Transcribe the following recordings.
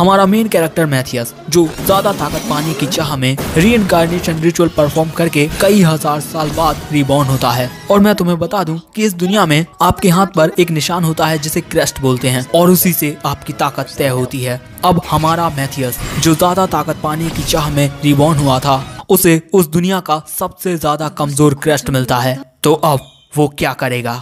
हमारा main character Matheus जो ज्यादा ताकत पाने की चाह में री इनकारनेशन रिचुअल परफॉर्म करके कई हजार साल बाद रिबॉर्न होता है और मैं तुम्हें बता दूं कि इस दुनिया में आपके हाथ पर एक निशान होता है जिसे क्रेस्ट बोलते हैं और उसी से आपकी ताकत तय होती है अब हमारा मैथियस जो ज्यादा ताकत पाने की चाह में रिबॉर्न हुआ था उसे उस दुनिया का सबसे ज्यादा कमजोर क्रेस्ट मिलता है तो अब वो क्या करेगा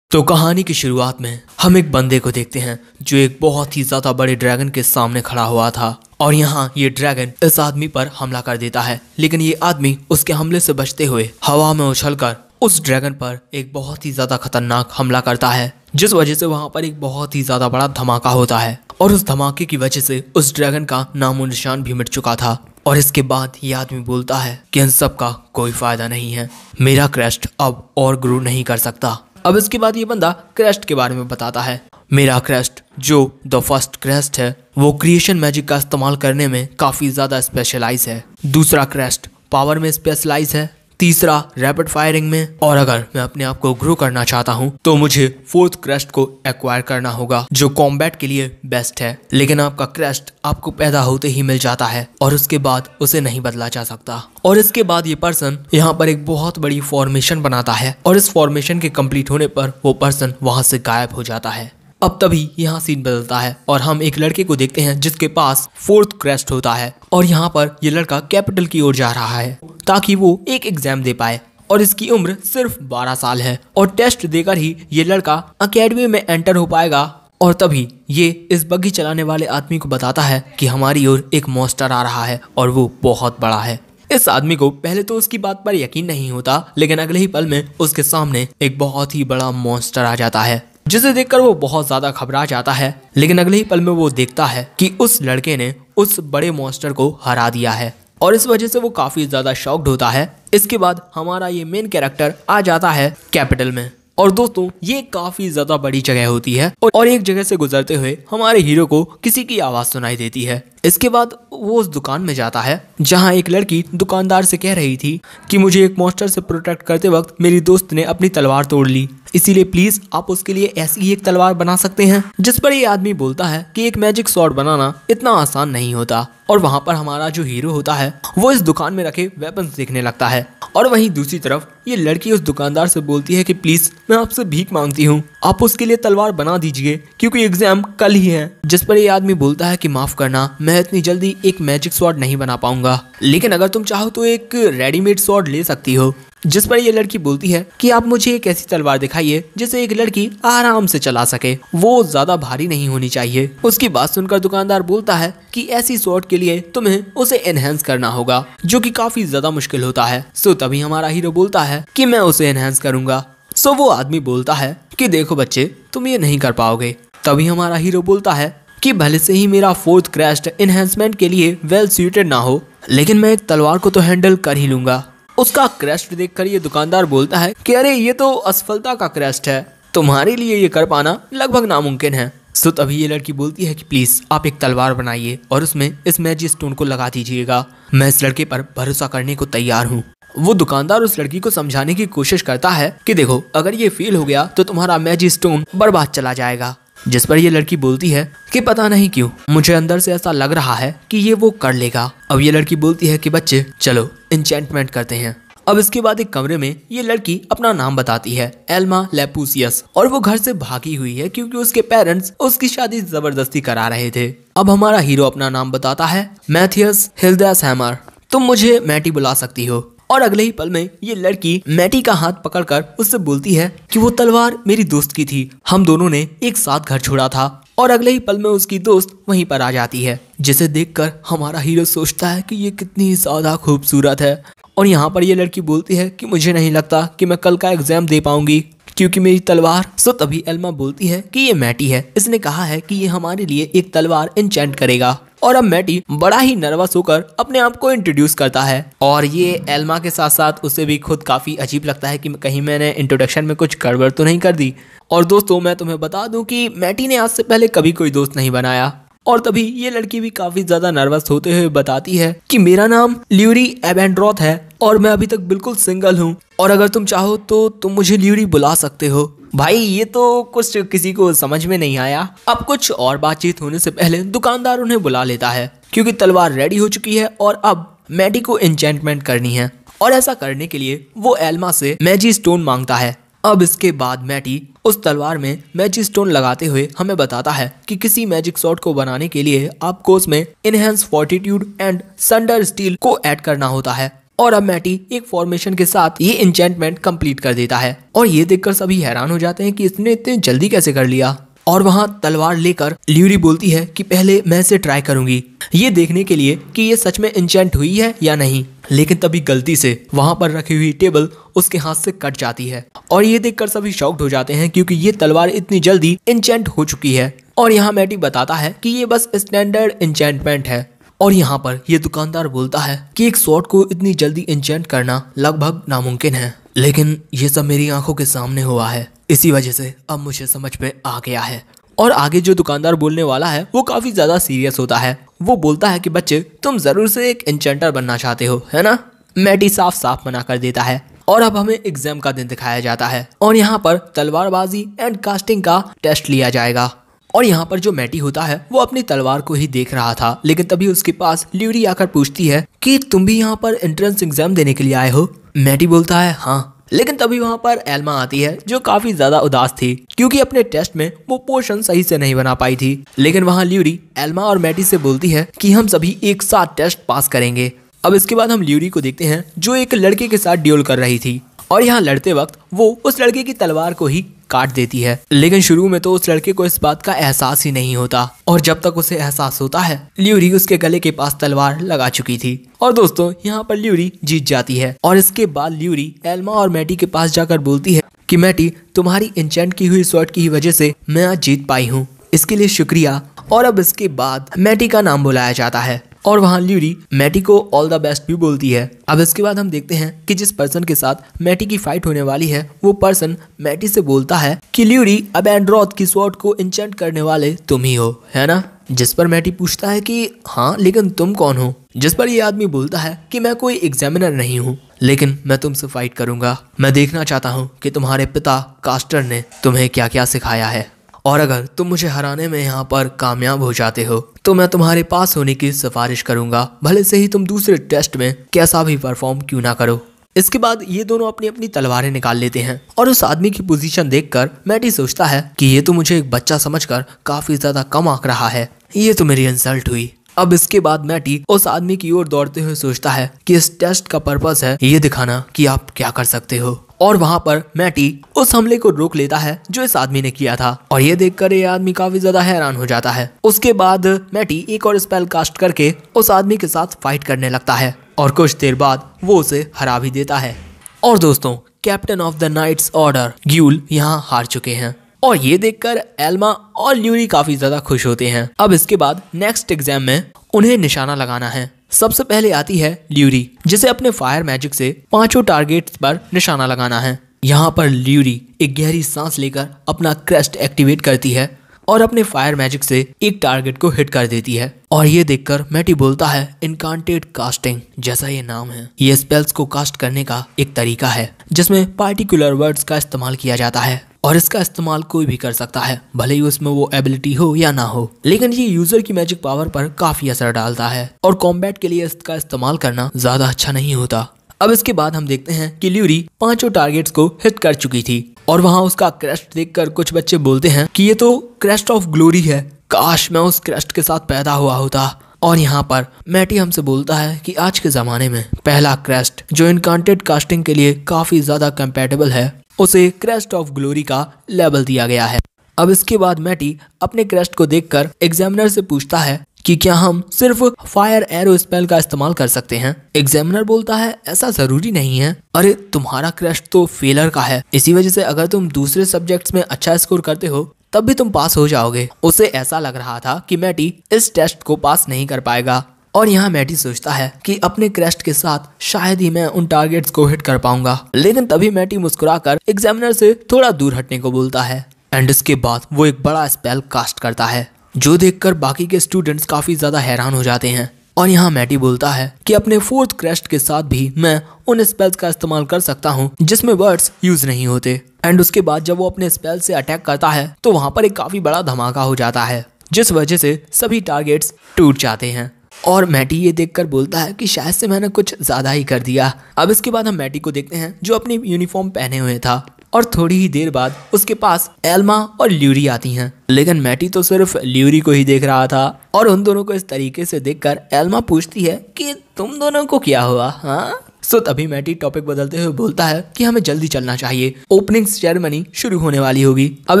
तो कहानी की शुरुआत में हम एक बंदे को देखते हैं जो एक बहुत ही ज्यादा बड़े ड्रैगन के सामने खड़ा हुआ था और यहाँ ये ड्रैगन इस आदमी पर हमला कर देता है लेकिन ये आदमी उसके हमले से बचते हुए हवा में उछलकर उस ड्रैगन पर एक बहुत ही ज्यादा खतरनाक हमला करता है जिस वजह से वहाँ पर एक बहुत ही ज्यादा बड़ा धमाका होता है और उस धमाके की वजह से उस ड्रैगन का नामो निशान भी मिट चुका था और इसके बाद ये आदमी बोलता है कि इन सब का कोई फायदा नहीं है मेरा क्रेस्ट अब और ग्रो नहीं कर सकता अब इसके बाद ये बंदा क्रेस्ट के बारे में बताता है मेरा क्रेस्ट जो द फर्स्ट क्रेस्ट है वो क्रिएशन मैजिक का इस्तेमाल करने में काफ़ी ज़्यादा स्पेशलाइज है दूसरा क्रेस्ट पावर में स्पेशलाइज है तीसरा रैपिड फायरिंग में और अगर मैं अपने आप को ग्रो करना चाहता हूँ तो मुझे फोर्थ क्रेस्ट को एक्वायर करना होगा जो कॉम्बैट के लिए बेस्ट है लेकिन आपका क्रेस्ट आपको पैदा होते ही मिल जाता है और उसके बाद उसे नहीं बदला जा सकता और इसके बाद ये पर्सन यहाँ पर एक बहुत बड़ी फॉर्मेशन बनाता है और इस फॉर्मेशन के कम्प्लीट होने पर वो पर्सन वहां से गायब हो जाता है अब तभी यहाँ सीन बदलता है और हम एक लड़के को देखते हैं जिसके पास फोर्थ क्रेस्ट होता है और यहाँ पर ये लड़का कैपिटल की ओर जा रहा है ताकि वो एक एग्जाम दे पाए और इसकी उम्र सिर्फ 12 साल है और टेस्ट देकर ही ये लड़का अकेडमी में एंटर हो पाएगा और तभी ये इस बग्घी चलाने वाले आदमी को बताता है कि हमारी ओर एक मॉन्स्टर आ रहा है और वो बहुत बड़ा है इस आदमी को पहले तो उसकी बात पर यकीन नहीं होता लेकिन अगले ही पल में उसके सामने एक बहुत ही बड़ा मॉन्स्टर आ जाता है जिसे देखकर वो बहुत ज्यादा घबरा जाता है लेकिन अगले ही पल में वो देखता है कि उस लड़के ने उस बड़े मॉन्स्टर को हरा दिया है और इस वजह से वो काफी ज्यादा शॉक्ड होता है इसके बाद हमारा ये मेन कैरेक्टर आ जाता है कैपिटल में और दोस्तों ये काफी ज्यादा बड़ी जगह होती है और एक जगह से गुजरते हुए हमारे हीरो को किसी की आवाज सुनाई देती है इसके बाद वो उस दुकान में जाता है जहाँ एक लड़की दुकानदार से कह रही थी कि मुझे एक मॉन्स्टर से प्रोटेक्ट करते वक्त मेरी दोस्त ने अपनी तलवार तोड़ ली इसीलिए प्लीज़ आप उसके लिए ऐसी ही एक तलवार बना सकते हैं जिस पर ये आदमी बोलता है कि एक मैजिक शॉर्ट बनाना इतना आसान नहीं होता और वहाँ पर हमारा जो हीरो होता है वो इस दुकान में रखे वेपन्स देखने लगता है और वहीं दूसरी तरफ ये लड़की उस दुकानदार से बोलती है कि प्लीज़ मैं आपसे भीख मांगती हूँ आप उसके लिए तलवार बना दीजिए क्योंकि एग्जाम कल ही है जिस पर ये आदमी बोलता है कि माफ़ करना मैं इतनी जल्दी एक मैजिक शॉर्ट नहीं बना पाऊंगा लेकिन अगर तुम चाहो तो एक रेडीमेड शॉट ले सकती हो जिस पर यह लड़की बोलती है कि आप मुझे एक ऐसी तलवार दिखाइए जिसे एक लड़की आराम से चला सके वो ज्यादा भारी नहीं होनी चाहिए उसकी बात सुनकर दुकानदार बोलता है कि ऐसी शॉर्ट के लिए तुम्हें उसे एनहेंस करना होगा जो कि काफी ज्यादा मुश्किल होता है सो तभी हमारा हीरो बोलता है की मैं उसे एनहेंस करूंगा सो वो आदमी बोलता है की देखो बच्चे तुम ये नहीं कर पाओगे तभी हमारा हीरो बोलता है कि भले से ही मेरा फोर्थ क्रैश एनहेंसमेंट के लिए वेल well सुटेड ना हो लेकिन मैं एक तलवार को तो हैंडल कर ही लूंगा उसका क्रेस्ट देखकर ये दुकानदार बोलता है कि अरे ये तो असफलता का क्रेस्ट है तुम्हारे लिए ये कर पाना लगभग नामुमकिन है सो तभी ये लड़की बोलती है कि प्लीज आप एक तलवार बनाइए और उसमें इस मैजिक स्टोन को लगा दीजिएगा मैं इस लड़के पर भरोसा करने को तैयार हूँ वो दुकानदार उस लड़की को समझाने की कोशिश करता है कि देखो अगर ये फेल हो गया तो तुम्हारा मैजिक स्टोन बर्बाद चला जाएगा जिस पर ये लड़की बोलती है कि पता नहीं क्यों मुझे अंदर से ऐसा लग रहा है कि ये वो कर लेगा अब ये लड़की बोलती है कि बच्चे चलो इंचेंटमेंट करते हैं अब इसके बाद एक कमरे में ये लड़की अपना नाम बताती है एल्मा लेपूसियस और वो घर से भागी हुई है क्योंकि उसके पेरेंट्स उसकी शादी जबरदस्ती करा रहे थे अब हमारा हीरो अपना नाम बताता है मैथियस हिलदास हैमर तुम मुझे मैटी बुला सकती हो और अगले ही पल में ये लड़की मैटी का हाथ पकड़कर उससे बोलती है कि वो तलवार मेरी दोस्त की थी हम दोनों ने एक साथ घर छोड़ा था और अगले ही पल में उसकी दोस्त वहीं पर आ जाती है जिसे देखकर हमारा हीरो सोचता है कि ये कितनी ज़्यादा खूबसूरत है और यहाँ पर ये लड़की बोलती है कि मुझे नहीं लगता कि मैं कल का एग्ज़ाम दे पाऊंगी क्योंकि मेरी तलवार सो तभी एल्मा बोलती है कि ये मैटी है इसने कहा है कि ये हमारे लिए एक तलवार इंचेंट करेगा और अब मैटी बड़ा ही नर्वस होकर अपने आप को इंट्रोड्यूस करता है और ये एल्मा के साथ साथ उसे भी खुद काफ़ी अजीब लगता है कि कहीं मैंने इंट्रोडक्शन में कुछ गड़बड़ तो नहीं कर दी और दोस्तों मैं तुम्हें बता दूं कि मैटी ने आज से पहले कभी कोई दोस्त नहीं बनाया और तभी ये लड़की भी काफी ज्यादा नर्वस होते हुए बताती है कि मेरा नाम ल्यूरी एबेंड्रॉथ है और मैं अभी तक बिल्कुल सिंगल हूँ और अगर तुम चाहो तो तुम मुझे ल्यूरी बुला सकते हो भाई ये तो कुछ किसी को समझ में नहीं आया अब कुछ और बातचीत होने से पहले दुकानदार उन्हें बुला लेता है क्योंकि तलवार रेडी हो चुकी है और अब मैडी को इंचेंटमेंट करनी है और ऐसा करने के लिए वो एल्मा से मैजी स्टोन मांगता है अब इसके बाद मैटी उस तलवार में मैजिक स्टोन लगाते हुए हमें बताता है कि किसी मैजिक शॉट को बनाने के लिए आपको उसमें enhance fortitude and sunder steel को ऐड करना होता है और अब मैटी एक फॉर्मेशन के साथ ये इंचेंटमेंट कंप्लीट कर देता है और ये देखकर सभी हैरान हो जाते हैं कि इसने इतने जल्दी कैसे कर लिया और वहाँ तलवार लेकर ल्यूरी बोलती है कि पहले मैं इसे ट्राई करूंगी ये देखने के लिए कि ये सच में इंचेंट हुई है या नहीं लेकिन तभी गलती से वहां पर रखी हुई टेबल उसके हाथ से कट जाती है और ये देखकर सभी शॉक्ड हो जाते हैं क्योंकि ये तलवार इतनी जल्दी इंचेंट हो चुकी है और यहाँ मैटी बताता है कि ये बस स्टैंडर्ड इंचेंटमेंट है और यहाँ पर ये दुकानदार बोलता है कि एक शॉर्ट को इतनी जल्दी इंचेंट करना लगभग नामुमकिन है लेकिन ये सब मेरी आंखों के सामने हुआ है इसी वजह से अब मुझे समझ में आ गया है और आगे जो दुकानदार बोलने वाला है वो काफी ज्यादा सीरियस होता है वो बोलता है कि बच्चे तुम जरूर से एक इंचेंटर बनना चाहते हो है ना मैटी साफ साफ मना कर देता है और अब हमें एग्जाम का दिन दिखाया जाता है और यहाँ पर तलवारबाजी एंड कास्टिंग का टेस्ट लिया जाएगा और यहाँ पर जो मैटी होता है वो अपनी तलवार को ही देख रहा था लेकिन तभी उसके पास ल्यूरी आकर पूछती है कि तुम भी यहाँ पर एंट्रेंस एग्जाम देने के लिए आए हो मैटी बोलता है हाँ लेकिन तभी वहां पर एल्मा आती है जो काफी ज्यादा उदास थी क्योंकि अपने टेस्ट में वो पोर्शन सही से नहीं बना पाई थी लेकिन वहां ल्यूरी एल्मा और मैटी से बोलती है कि हम सभी एक साथ टेस्ट पास करेंगे अब इसके बाद हम ल्यूरी को देखते हैं जो एक लड़के के साथ ड्यूल कर रही थी और यहाँ लड़ते वक्त वो उस लड़के की तलवार को ही काट देती है लेकिन शुरू में तो उस लड़के को इस बात का एहसास ही नहीं होता और जब तक उसे एहसास होता है ल्यूरी उसके गले के पास तलवार लगा चुकी थी और दोस्तों यहाँ पर ल्यूरी जीत जाती है और इसके बाद ल्यूरी एल्मा और मैटी के पास जाकर बोलती है कि मैटी तुम्हारी इंचेंट की हुई स्वर्ट की वजह से मैं आज जीत पाई हूँ इसके लिए शुक्रिया और अब इसके बाद मैटी का नाम बुलाया जाता है और वहाँ ल्यूरी मैटी को ऑल द बेस्ट भी बोलती है अब इसके बाद हम देखते हैं कि जिस पर्सन के साथ मैटी की फाइट होने वाली है वो पर्सन मैटी से बोलता है कि ल्यूरी अब एंड्रॉथ की स्वॉर्ड को इंचेंट करने वाले तुम ही हो है ना जिस पर मैटी पूछता है कि हाँ लेकिन तुम कौन हो जिस पर ये आदमी बोलता है कि मैं कोई एग्जामिनर नहीं हूँ लेकिन मैं तुमसे फाइट करूंगा मैं देखना चाहता हूँ कि तुम्हारे पिता कास्टर ने तुम्हें क्या क्या सिखाया है और अगर तुम मुझे हराने में यहाँ पर कामयाब हो जाते हो तो मैं तुम्हारे पास होने की सिफारिश करूंगा भले से ही तुम दूसरे टेस्ट में कैसा भी परफॉर्म क्यों ना करो इसके बाद ये दोनों अपनी अपनी तलवारें निकाल लेते हैं और उस आदमी की पोजीशन देखकर मैटी सोचता है कि ये तो मुझे एक बच्चा समझकर काफी ज्यादा कम आंक रहा है ये तो मेरी इंसल्ट हुई अब इसके बाद मैटी उस आदमी की ओर दौड़ते हुए सोचता है कि इस टेस्ट का पर्पज है ये दिखाना कि आप क्या कर सकते हो और वहां पर मैटी उस हमले को रोक लेता है जो इस आदमी ने किया था और ये देखकर ये आदमी काफी ज्यादा हैरान हो जाता है उसके बाद मैटी एक और स्पेल कास्ट करके उस आदमी के साथ फाइट करने लगता है और कुछ देर बाद वो उसे हरा भी देता है और दोस्तों captain of the knights order ग्यूल यहाँ हार चुके हैं और ये देखकर एल्मा और ल्यूरी काफी ज्यादा खुश होते हैं अब इसके बाद नेक्स्ट एग्जाम में उन्हें निशाना लगाना है सबसे पहले आती है ल्यूरी जिसे अपने फायर मैजिक से पांचों टारगेट पर निशाना लगाना है यहाँ पर ल्यूरी एक गहरी सांस लेकर अपना क्रेस्ट एक्टिवेट करती है और अपने फायर मैजिक से एक टारगेट को हिट कर देती है और ये देखकर मैटी बोलता है इनकांटेड कास्टिंग जैसा ये नाम है ये स्पेल्स को कास्ट करने का एक तरीका है जिसमें पार्टिकुलर वर्ड्स का इस्तेमाल किया जाता है और इसका इस्तेमाल कोई भी कर सकता है भले ही उसमें वो एबिलिटी हो या ना हो लेकिन ये यूजर की मैजिक पावर पर काफी असर डालता है और कॉम्बैट के लिए इसका इस्तेमाल करना ज्यादा अच्छा नहीं होता अब इसके बाद हम देखते हैं कि ल्यूरी पांचों टारगेट्स को हिट कर चुकी थी और वहां उसका क्रेस्ट देखकर कुछ बच्चे बोलते हैं कि ये तो क्रेस्ट ऑफ ग्लोरी है काश मैं उस क्रेस्ट के साथ पैदा हुआ होता और यहाँ पर मैटी हमसे बोलता है कि आज के ज़माने में पहला क्रेस्ट जो इनकांटेड कास्टिंग के लिए काफ़ी ज़्यादा कंपेटेबल है उसे क्रेस्ट ऑफ ग्लोरी का लेबल दिया गया है अब इसके बाद मैटी अपने क्रेस्ट को देखकर एग्जामिनर से पूछता है कि क्या हम सिर्फ फायर एरो स्पेल का इस्तेमाल कर सकते हैं एग्जामिनर बोलता है ऐसा जरूरी नहीं है अरे तुम्हारा क्रश तो फेलर का है इसी वजह से अगर तुम दूसरे सब्जेक्ट्स में अच्छा स्कोर करते हो तब भी तुम पास हो जाओगे उसे ऐसा लग रहा था कि मैटी इस टेस्ट को पास नहीं कर पाएगा और यहाँ मैटी सोचता है कि अपने क्रेस्ट के साथ शायद ही मैं उन टारगेट्स को हिट कर पाऊंगा लेकिन तभी मैटी मुस्कुराकर एग्जामिनर से थोड़ा दूर हटने को बोलता है एंड इसके बाद वो एक बड़ा स्पेल कास्ट करता है जो देखकर बाकी के स्टूडेंट्स काफी ज्यादा हैरान हो जाते हैं और यहाँ मैटी बोलता है की अपने फोर्थ क्रेस्ट के साथ भी मैं उन स्पेल्स का इस्तेमाल कर सकता हूँ जिसमे वर्ड्स यूज नहीं होते एंड उसके बाद जब वो अपने स्पेल से अटैक करता है तो वहाँ पर एक काफी बड़ा धमाका हो जाता है जिस वजह से सभी टारगेट्स टूट जाते हैं और मैटी ये देखकर बोलता है कि शायद से मैंने कुछ ज़्यादा ही कर दिया अब इसके बाद हम मैटी को देखते हैं जो अपनी यूनिफॉर्म पहने हुए था और थोड़ी ही देर बाद उसके पास एल्मा और ल्यूरी आती हैं लेकिन मैटी तो सिर्फ ल्यूरी को ही देख रहा था और उन दोनों को इस तरीके से देखकर एल्मा पूछती है कि तुम दोनों को क्या हुआ हाँ सो तभी मैटी टॉपिक बदलते हुए बोलता है कि हमें जल्दी चलना चाहिए ओपनिंग सेरेमनी शुरू होने वाली होगी अब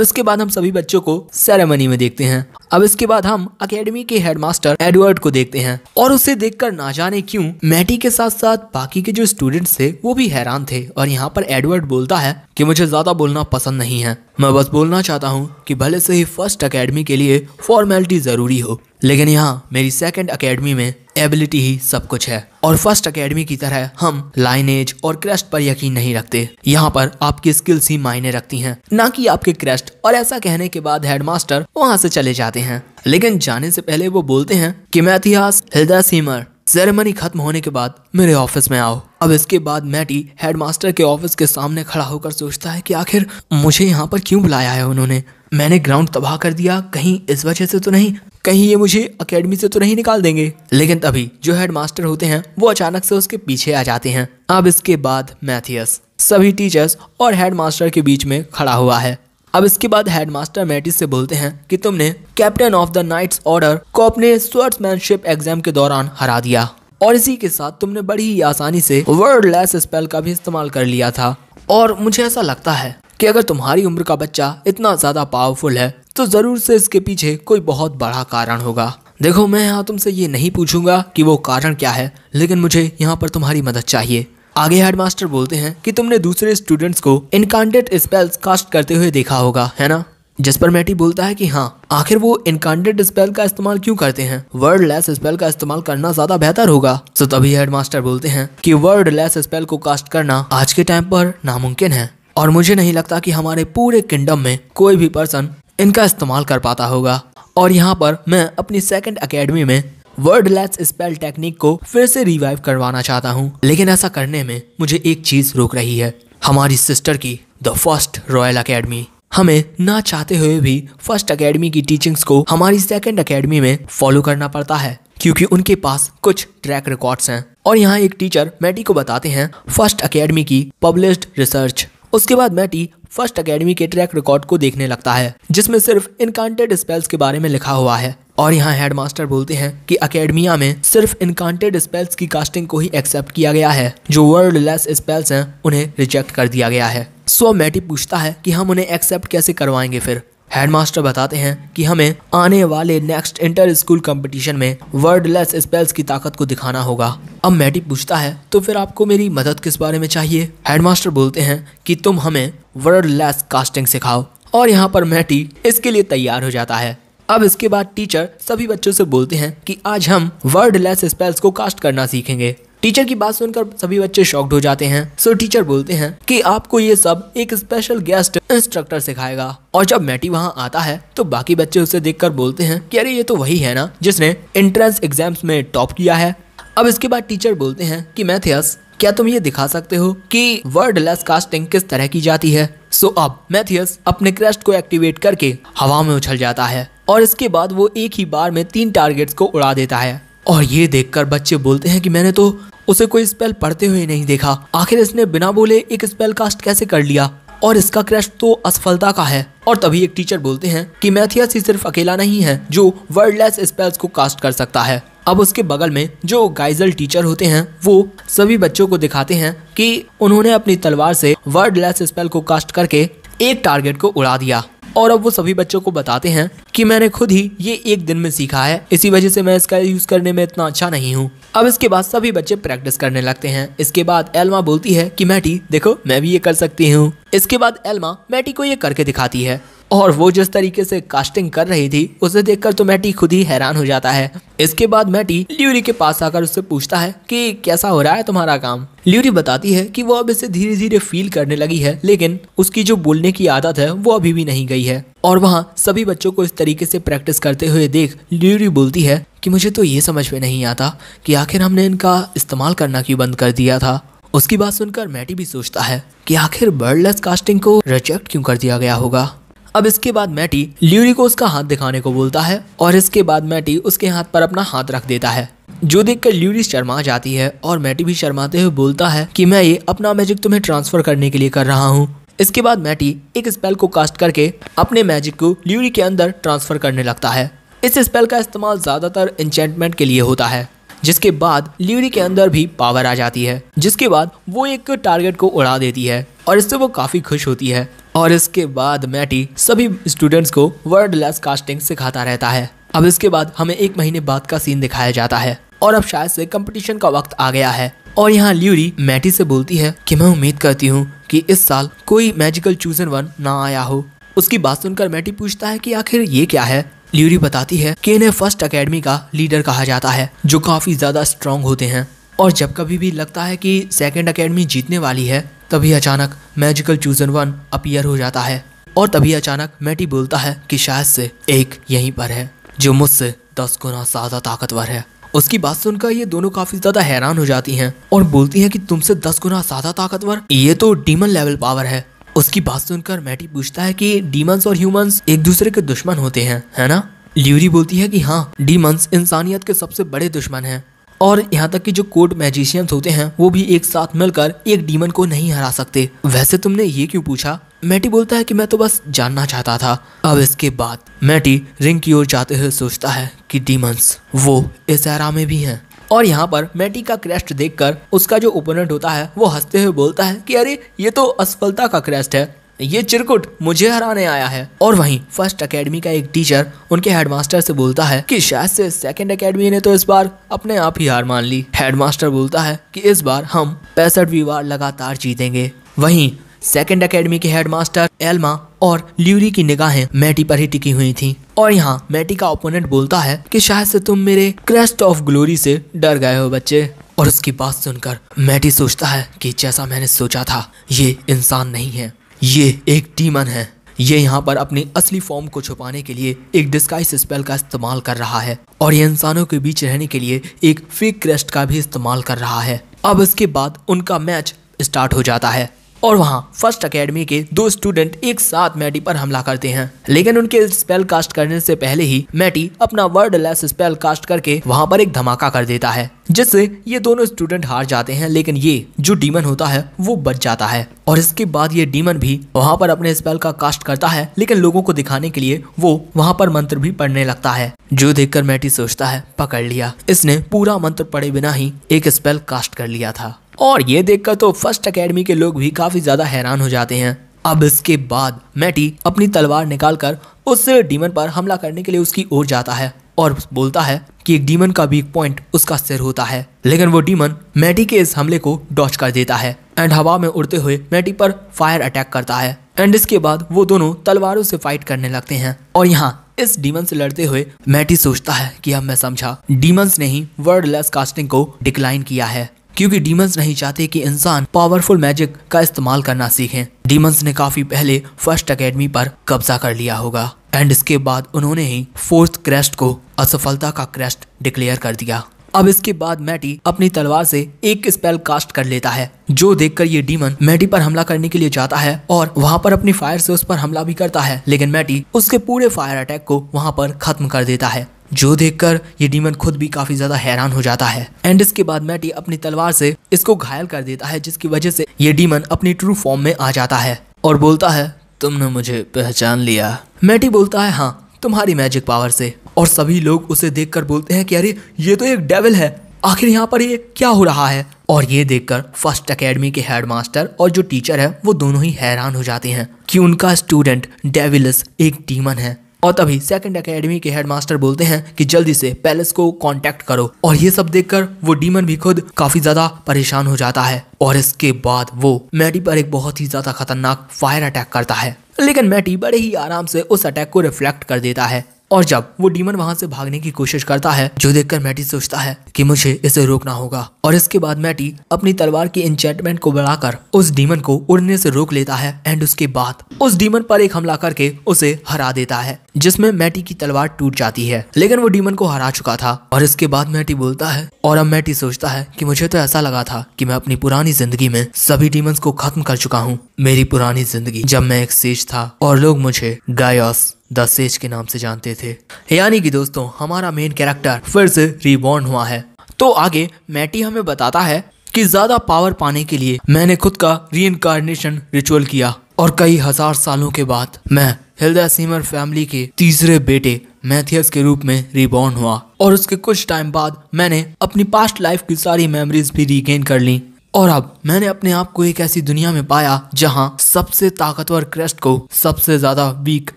इसके बाद हम सभी बच्चों को सेरेमनी में देखते हैं अब इसके बाद हम अकेडमी के हेडमास्टर एडवर्ड को देखते हैं और उसे देखकर ना जाने क्यों मैटी के साथ साथ बाकी के जो स्टूडेंट्स थे वो भी हैरान थे और यहाँ पर एडवर्ड बोलता है कि मुझे ज्यादा बोलना पसंद नहीं है मैं बस बोलना चाहता हूँ कि भले से ही फर्स्ट अकेडमी के लिए फॉर्मेलिटी जरूरी हो लेकिन यहाँ मेरी सेकंड एकेडमी में एबिलिटी ही सब कुछ है और फर्स्ट एकेडमी की तरह हम लाइनेज और क्रेस्ट पर यकीन नहीं रखते यहाँ पर आपकी स्किल्स ही मायने रखती हैं ना कि आपके क्रेस्ट और ऐसा कहने के बाद हेडमास्टर वहाँ से चले जाते हैं लेकिन जाने से पहले वो बोलते हैं कि मैं इतिहास हृदय सीमर सेरेमनी खत्म होने के बाद मेरे ऑफिस में आओ अब इसके बाद मैटी हेडमास्टर के ऑफिस के सामने खड़ा होकर सोचता है कि आखिर मुझे यहाँ पर क्यों बुलाया है उन्होंने मैंने ग्राउंड तबाह कर दिया कहीं इस वजह से तो नहीं कहीं ये मुझे अकेडमी से तो नहीं निकाल देंगे लेकिन तभी जो हेडमास्टर होते हैं वो अचानक से उसके पीछे आ जाते हैं अब इसके बाद मैथियस सभी टीचर्स और हेडमास्टर के बीच में खड़ा हुआ है अब इसके बाद हेडमास्टर मैटिस से बोलते हैं कि तुमने captain of the knights order को अपने स्वर्ट्समैनशिप एग्जाम के दौरान हरा दिया और इसी के साथ तुमने बड़ी ही आसानी से वर्ड लेस स्पेल का भी इस्तेमाल कर लिया था और मुझे ऐसा लगता है कि अगर तुम्हारी उम्र का बच्चा इतना ज़्यादा पावरफुल है तो ज़रूर से इसके पीछे कोई बहुत बड़ा कारण होगा देखो मैं यहाँ तुमसे ये नहीं पूछूंगा कि वो कारण क्या है लेकिन मुझे यहाँ पर तुम्हारी मदद चाहिए आगे हेडमास्टर बोलते हैं कि तुमने दूसरे स्टूडेंट्स को इनकांटेड स्पेल्स कास्ट करते हुए देखा होगा है ना जिस पर मैटी बोलता है कि हाँ आखिर वो इनकांटेड स्पेल का इस्तेमाल क्यों करते हैं वर्ड लेस स्पेल का इस्तेमाल करना ज्यादा बेहतर होगा सो तो तभी हेडमास्टर बोलते हैं कि वर्ड लेस स्पेल को कास्ट करना आज के टाइम पर नामुमकिन है और मुझे नहीं लगता कि हमारे पूरे किंगडम में कोई भी पर्सन इनका इस्तेमाल कर पाता होगा और यहाँ पर मैं अपनी सेकेंड अकेडमी में वर्ड लेस स्पेल टेक्निक को फिर से रिवाइव करवाना चाहता हूँ लेकिन ऐसा करने में मुझे एक चीज रोक रही है हमारी सिस्टर की द फर्स्ट रॉयल अकेडमी हमें ना चाहते हुए भी फर्स्ट अकेडमी की टीचिंग्स को हमारी सेकेंड अकेडमी में फॉलो करना पड़ता है क्योंकि उनके पास कुछ ट्रैक रिकॉर्ड्स हैं और यहाँ एक टीचर मैटी को बताते हैं फर्स्ट अकेडमी की पब्लिश्ड रिसर्च उसके बाद मैटी फर्स्ट अकेडमी के ट्रैक रिकॉर्ड को देखने लगता है जिसमें सिर्फ इनकांटेड स्पेल्स के बारे में लिखा हुआ है और यहाँ हेडमास्टर बोलते हैं कि अकेडमिया में सिर्फ इनकांटेड स्पेल्स की कास्टिंग को ही एक्सेप्ट किया गया है जो वर्ल्ड लेस स्पेल्स हैं उन्हें रिजेक्ट कर दिया गया है सो मैटी पूछता है कि हम उन्हें एक्सेप्ट कैसे करवाएंगे फिर हेडमास्टर बताते हैं कि हमें आने वाले नेक्स्ट इंटर स्कूल कंपटीशन में वर्डलेस स्पेल्स की ताकत को दिखाना होगा अब मैटी पूछता है तो फिर आपको मेरी मदद किस बारे में चाहिए हेडमास्टर बोलते हैं कि तुम हमें वर्डलेस कास्टिंग सिखाओ और यहाँ पर मैटी इसके लिए तैयार हो जाता है अब इसके बाद टीचर सभी बच्चों से बोलते हैं कि आज हम वर्ड लेस स्पेल्स को कास्ट करना सीखेंगे टीचर की बात सुनकर सभी बच्चे शॉक्ड हो जाते हैं सो टीचर बोलते हैं कि आपको ये सब एक स्पेशल गेस्ट इंस्ट्रक्टर सिखाएगा और जब मैटी वहाँ आता है तो बाकी बच्चे उसे देखकर बोलते हैं कि अरे ये तो वही है ना जिसने एंट्रेंस एग्जाम्स में टॉप किया है अब इसके बाद टीचर बोलते हैं कि मैथियस क्या तुम ये दिखा सकते हो कि वर्ड लेस कास्टिंग किस तरह की जाती है सो so, अब मैथियस अपने क्रेस्ट को एक्टिवेट करके हवा में उछल जाता है और इसके बाद वो एक ही बार में तीन टारगेट्स को उड़ा देता है और ये देखकर बच्चे बोलते हैं कि मैंने तो उसे कोई स्पेल पढ़ते हुए नहीं देखा आखिर इसने बिना बोले एक स्पेल कास्ट कैसे कर लिया और इसका क्रैश तो असफलता का है और तभी एक टीचर बोलते हैं कि मैथियस ही सिर्फ अकेला नहीं है जो वर्डलेस स्पेल्स को कास्ट कर सकता है अब उसके बगल में जो गाइजल टीचर होते हैं वो सभी बच्चों को दिखाते हैं कि उन्होंने अपनी तलवार से वर्डलेस स्पेल को कास्ट करके एक टारगेट को उड़ा दिया और अब वो सभी बच्चों को बताते हैं कि मैंने खुद ही ये एक दिन में सीखा है इसी वजह से मैं इसका यूज करने में इतना अच्छा नहीं हूँ अब इसके बाद सभी बच्चे प्रैक्टिस करने लगते हैं इसके बाद एल्मा बोलती है कि मैटी देखो मैं भी ये कर सकती हूँ इसके बाद एल्मा मैटी को ये करके दिखाती है और वो जिस तरीके से कास्टिंग कर रही थी उसे देखकर तो मैटी खुद ही हैरान हो जाता है इसके बाद मैटी ल्यूरी के पास आकर उससे पूछता है कि कैसा हो रहा है तुम्हारा काम ल्यूरी बताती है कि वो अब इसे धीरे धीरे फील करने लगी है लेकिन उसकी जो बोलने की आदत है वो अभी भी नहीं गई है और वहाँ सभी बच्चों को इस तरीके से प्रैक्टिस करते हुए देख ल्यूरी बोलती है कि मुझे तो ये समझ में नहीं आता कि आखिर हमने इनका इस्तेमाल करना क्यों बंद कर दिया था उसकी बात सुनकर मैटी भी सोचता है कि आखिर बर्डलेस कास्टिंग को रिजेक्ट क्यों कर दिया गया होगा अब इसके बाद मैटी ल्यूरी को उसका हाथ दिखाने को बोलता है और इसके बाद मैटी उसके हाथ पर अपना हाथ रख देता है जो देखकर ल्यूरी शर्मा जाती है और मैटी भी शर्माते हुए बोलता है कि मैं ये अपना मैजिक तुम्हें ट्रांसफर करने के लिए कर रहा हूँ इसके बाद मैटी एक स्पेल को कास्ट करके अपने मैजिक को ल्यूरी के अंदर ट्रांसफर करने लगता है इस स्पेल का इस्तेमाल ज्यादातर इंचेंटमेंट के लिए होता है जिसके बाद ल्यूरी के अंदर भी पावर आ जाती है जिसके बाद वो एक टारगेट को उड़ा देती है और इससे वो काफी खुश होती है और इसके बाद मैटी सभी स्टूडेंट्स को वर्ड लेस कास्टिंग सिखाता रहता है अब इसके बाद हमें एक महीने बाद का सीन दिखाया जाता है और अब शायद से कंपटीशन का वक्त आ गया है और यहाँ ल्यूरी मैटी से बोलती है कि मैं उम्मीद करती हूँ कि इस साल कोई मैजिकल चूजन वन ना आया हो उसकी बात सुनकर मैटी पूछता है कि आखिर ये क्या है ल्यूरी बताती है कि इन्हें फर्स्ट अकेडमी का लीडर कहा जाता है जो काफी ज्यादा स्ट्रांग होते हैं और जब कभी भी लगता है कि सेकेंड अकेडमी जीतने वाली है तभी अचानक मैजिकल चूजन वन अपियर हो जाता है और तभी अचानक मैटी बोलता है कि शायद से एक यहीं पर है जो मुझसे दस गुना ज्यादा ताकतवर है उसकी बात सुनकर ये दोनों काफी ज्यादा हैरान हो जाती हैं और बोलती हैं कि तुमसे दस गुना ज्यादा ताकतवर ये तो डीमन लेवल पावर है उसकी बात सुनकर मैटी पूछता है कि डीमंस और ह्यूमंस एक दूसरे के दुश्मन होते हैं है ना ल्यूरी बोलती है कि हाँ डीमंस इंसानियत के सबसे बड़े दुश्मन हैं और यहाँ तक कि जो कोर्ट मैजिशियंस होते हैं वो भी एक साथ मिलकर एक डीमन को नहीं हरा सकते वैसे तुमने ये क्यों पूछा मैटी बोलता है कि मैं तो बस जानना चाहता था अब इसके बाद मैटी रिंग की ओर जाते हुए सोचता है कि डीमंस वो इस एरा में भी हैं और यहाँ पर मैटी का क्रेस्ट देखकर उसका जो ओपोनेंट होता है वो हंसते हुए बोलता है कि अरे ये तो असफलता का क्रेस्ट है ये चिरकुट मुझे हराने आया है और वहीं फर्स्ट एकेडमी का एक टीचर उनके हेडमास्टर से बोलता है कि शायद से सेकंड एकेडमी ने तो इस बार अपने आप ही हार मान ली हेडमास्टर बोलता है कि इस बार हम पैंसठवीं बार लगातार जीतेंगे वहीं सेकंड एकेडमी के हेडमास्टर एल्मा और ल्यूरी की निगाहें मैटी पर ही टिकी हुई थी और यहाँ मैटी का ओपोनेंट बोलता है कि शायद से तुम मेरे क्रेस्ट ऑफ ग्लोरी से डर गए हो बच्चे और उसकी बात सुनकर मैटी सोचता है कि जैसा मैंने सोचा था ये इंसान नहीं है ये एक डीमन है ये यहाँ पर अपने असली फॉर्म को छुपाने के लिए एक डिस्काइस स्पेल का इस्तेमाल कर रहा है और ये इंसानों के बीच रहने के लिए एक फेक क्रेस्ट का भी इस्तेमाल कर रहा है अब इसके बाद उनका मैच स्टार्ट हो जाता है और वहाँ फर्स्ट एकेडमी के दो स्टूडेंट एक साथ मैटी पर हमला करते हैं लेकिन उनके स्पेल कास्ट करने से पहले ही मैटी अपना वर्ड लेस स्पेल कास्ट करके वहाँ पर एक धमाका कर देता है जिससे ये दोनों स्टूडेंट हार जाते हैं लेकिन ये जो डीमन होता है वो बच जाता है और इसके बाद ये डीमन भी वहाँ पर अपने स्पेल का कास्ट करता है लेकिन लोगों को दिखाने के लिए वो वहाँ पर मंत्र भी पढ़ने लगता है जो देखकर मैटी सोचता है पकड़ लिया इसने पूरा मंत्र पढ़े बिना ही एक स्पेल कास्ट कर लिया था और ये देखकर तो फर्स्ट अकेडमी के लोग भी काफ़ी ज़्यादा हैरान हो जाते हैं अब इसके बाद मैटी अपनी तलवार निकालकर उस डीमन पर हमला करने के लिए उसकी ओर जाता है और बोलता है कि एक डीमन का वीक पॉइंट उसका सिर होता है लेकिन वो डीमन मैटी के इस हमले को डॉच कर देता है एंड हवा में उड़ते हुए मैटी पर फायर अटैक करता है एंड इसके बाद वो दोनों तलवारों से फाइट करने लगते हैं और यहाँ इस डीमन से लड़ते हुए मैटी सोचता है कि अब मैं समझा डीमंस ने ही वर्डलेस कास्टिंग को डिक्लाइन किया है क्योंकि डीमंस नहीं चाहते कि इंसान पावरफुल मैजिक का इस्तेमाल करना सीखें डीमंस ने काफी पहले फर्स्ट अकेडमी पर कब्जा कर लिया होगा एंड इसके बाद उन्होंने ही फोर्थ क्रेस्ट को असफलता का क्रेस्ट डिक्लेयर कर दिया अब इसके बाद मैटी अपनी तलवार से एक स्पेल कास्ट कर लेता है जो देखकर ये डीमन मैटी पर हमला करने के लिए जाता है और वहाँ पर अपनी फायर से उस पर हमला भी करता है लेकिन मैटी उसके पूरे फायर अटैक को वहाँ पर खत्म कर देता है जो देखकर ये डीमन खुद भी काफी ज्यादा हैरान हो जाता है एंड इसके बाद मैटी अपनी तलवार से इसको घायल कर देता है जिसकी वजह से ये डीमन अपनी ट्रू फॉर्म में आ जाता है और बोलता है तुमने मुझे पहचान लिया मैटी बोलता है हाँ तुम्हारी मैजिक पावर से और सभी लोग उसे देखकर बोलते हैं कि अरे ये तो एक डेविल है आखिर यहाँ पर ये क्या हो रहा है और ये देखकर फर्स्ट एकेडमी के हेडमास्टर और जो टीचर है वो दोनों ही हैरान हो जाते हैं कि उनका स्टूडेंट डेविलस एक डीमन है और तभी सेकंड एकेडमी के हेडमास्टर बोलते हैं कि जल्दी से पैलेस को कांटेक्ट करो और ये सब देखकर वो डीमन भी खुद काफी ज्यादा परेशान हो जाता है और इसके बाद वो मैटी पर एक बहुत ही ज्यादा खतरनाक फायर अटैक करता है लेकिन मैटी बड़े ही आराम से उस अटैक को रिफ्लेक्ट कर देता है और जब वो डीमन वहां से भागने की कोशिश करता है जो देखकर मैटी सोचता है कि मुझे इसे रोकना होगा और इसके बाद मैटी अपनी तलवार की इंचेटमेंट को बढ़ाकर उस डीमन को उड़ने से रोक लेता है एंड उसके बाद उस डीमन पर एक हमला करके उसे हरा देता है जिसमें मैटी की तलवार टूट जाती है लेकिन वो डीमन को हरा चुका था और इसके बाद मैटी बोलता है और अब मैटी सोचता है की मुझे तो ऐसा लगा था की मैं अपनी पुरानी जिंदगी में सभी डीमन को खत्म कर चुका हूँ मेरी पुरानी जिंदगी जब मैं एक सेज था और लोग मुझे गायस द सेज के नाम से जानते थे यानी कि दोस्तों हमारा मेन कैरेक्टर फिर से रिबॉर्न हुआ है तो आगे मैटी हमें बताता है कि ज्यादा पावर पाने के लिए मैंने खुद का री इनकारनेशन रिचुअल किया और कई हजार सालों के बाद मैं हिल्दा सीमर फैमिली के तीसरे बेटे मैथियस के रूप में रिबॉर्न हुआ और उसके कुछ टाइम बाद मैंने अपनी पास्ट लाइफ की सारी मेमोरीज भी रिगेन कर ली और अब मैंने अपने आप को एक ऐसी दुनिया में पाया जहां सबसे ताकतवर क्रेस्ट को सबसे ज़्यादा वीक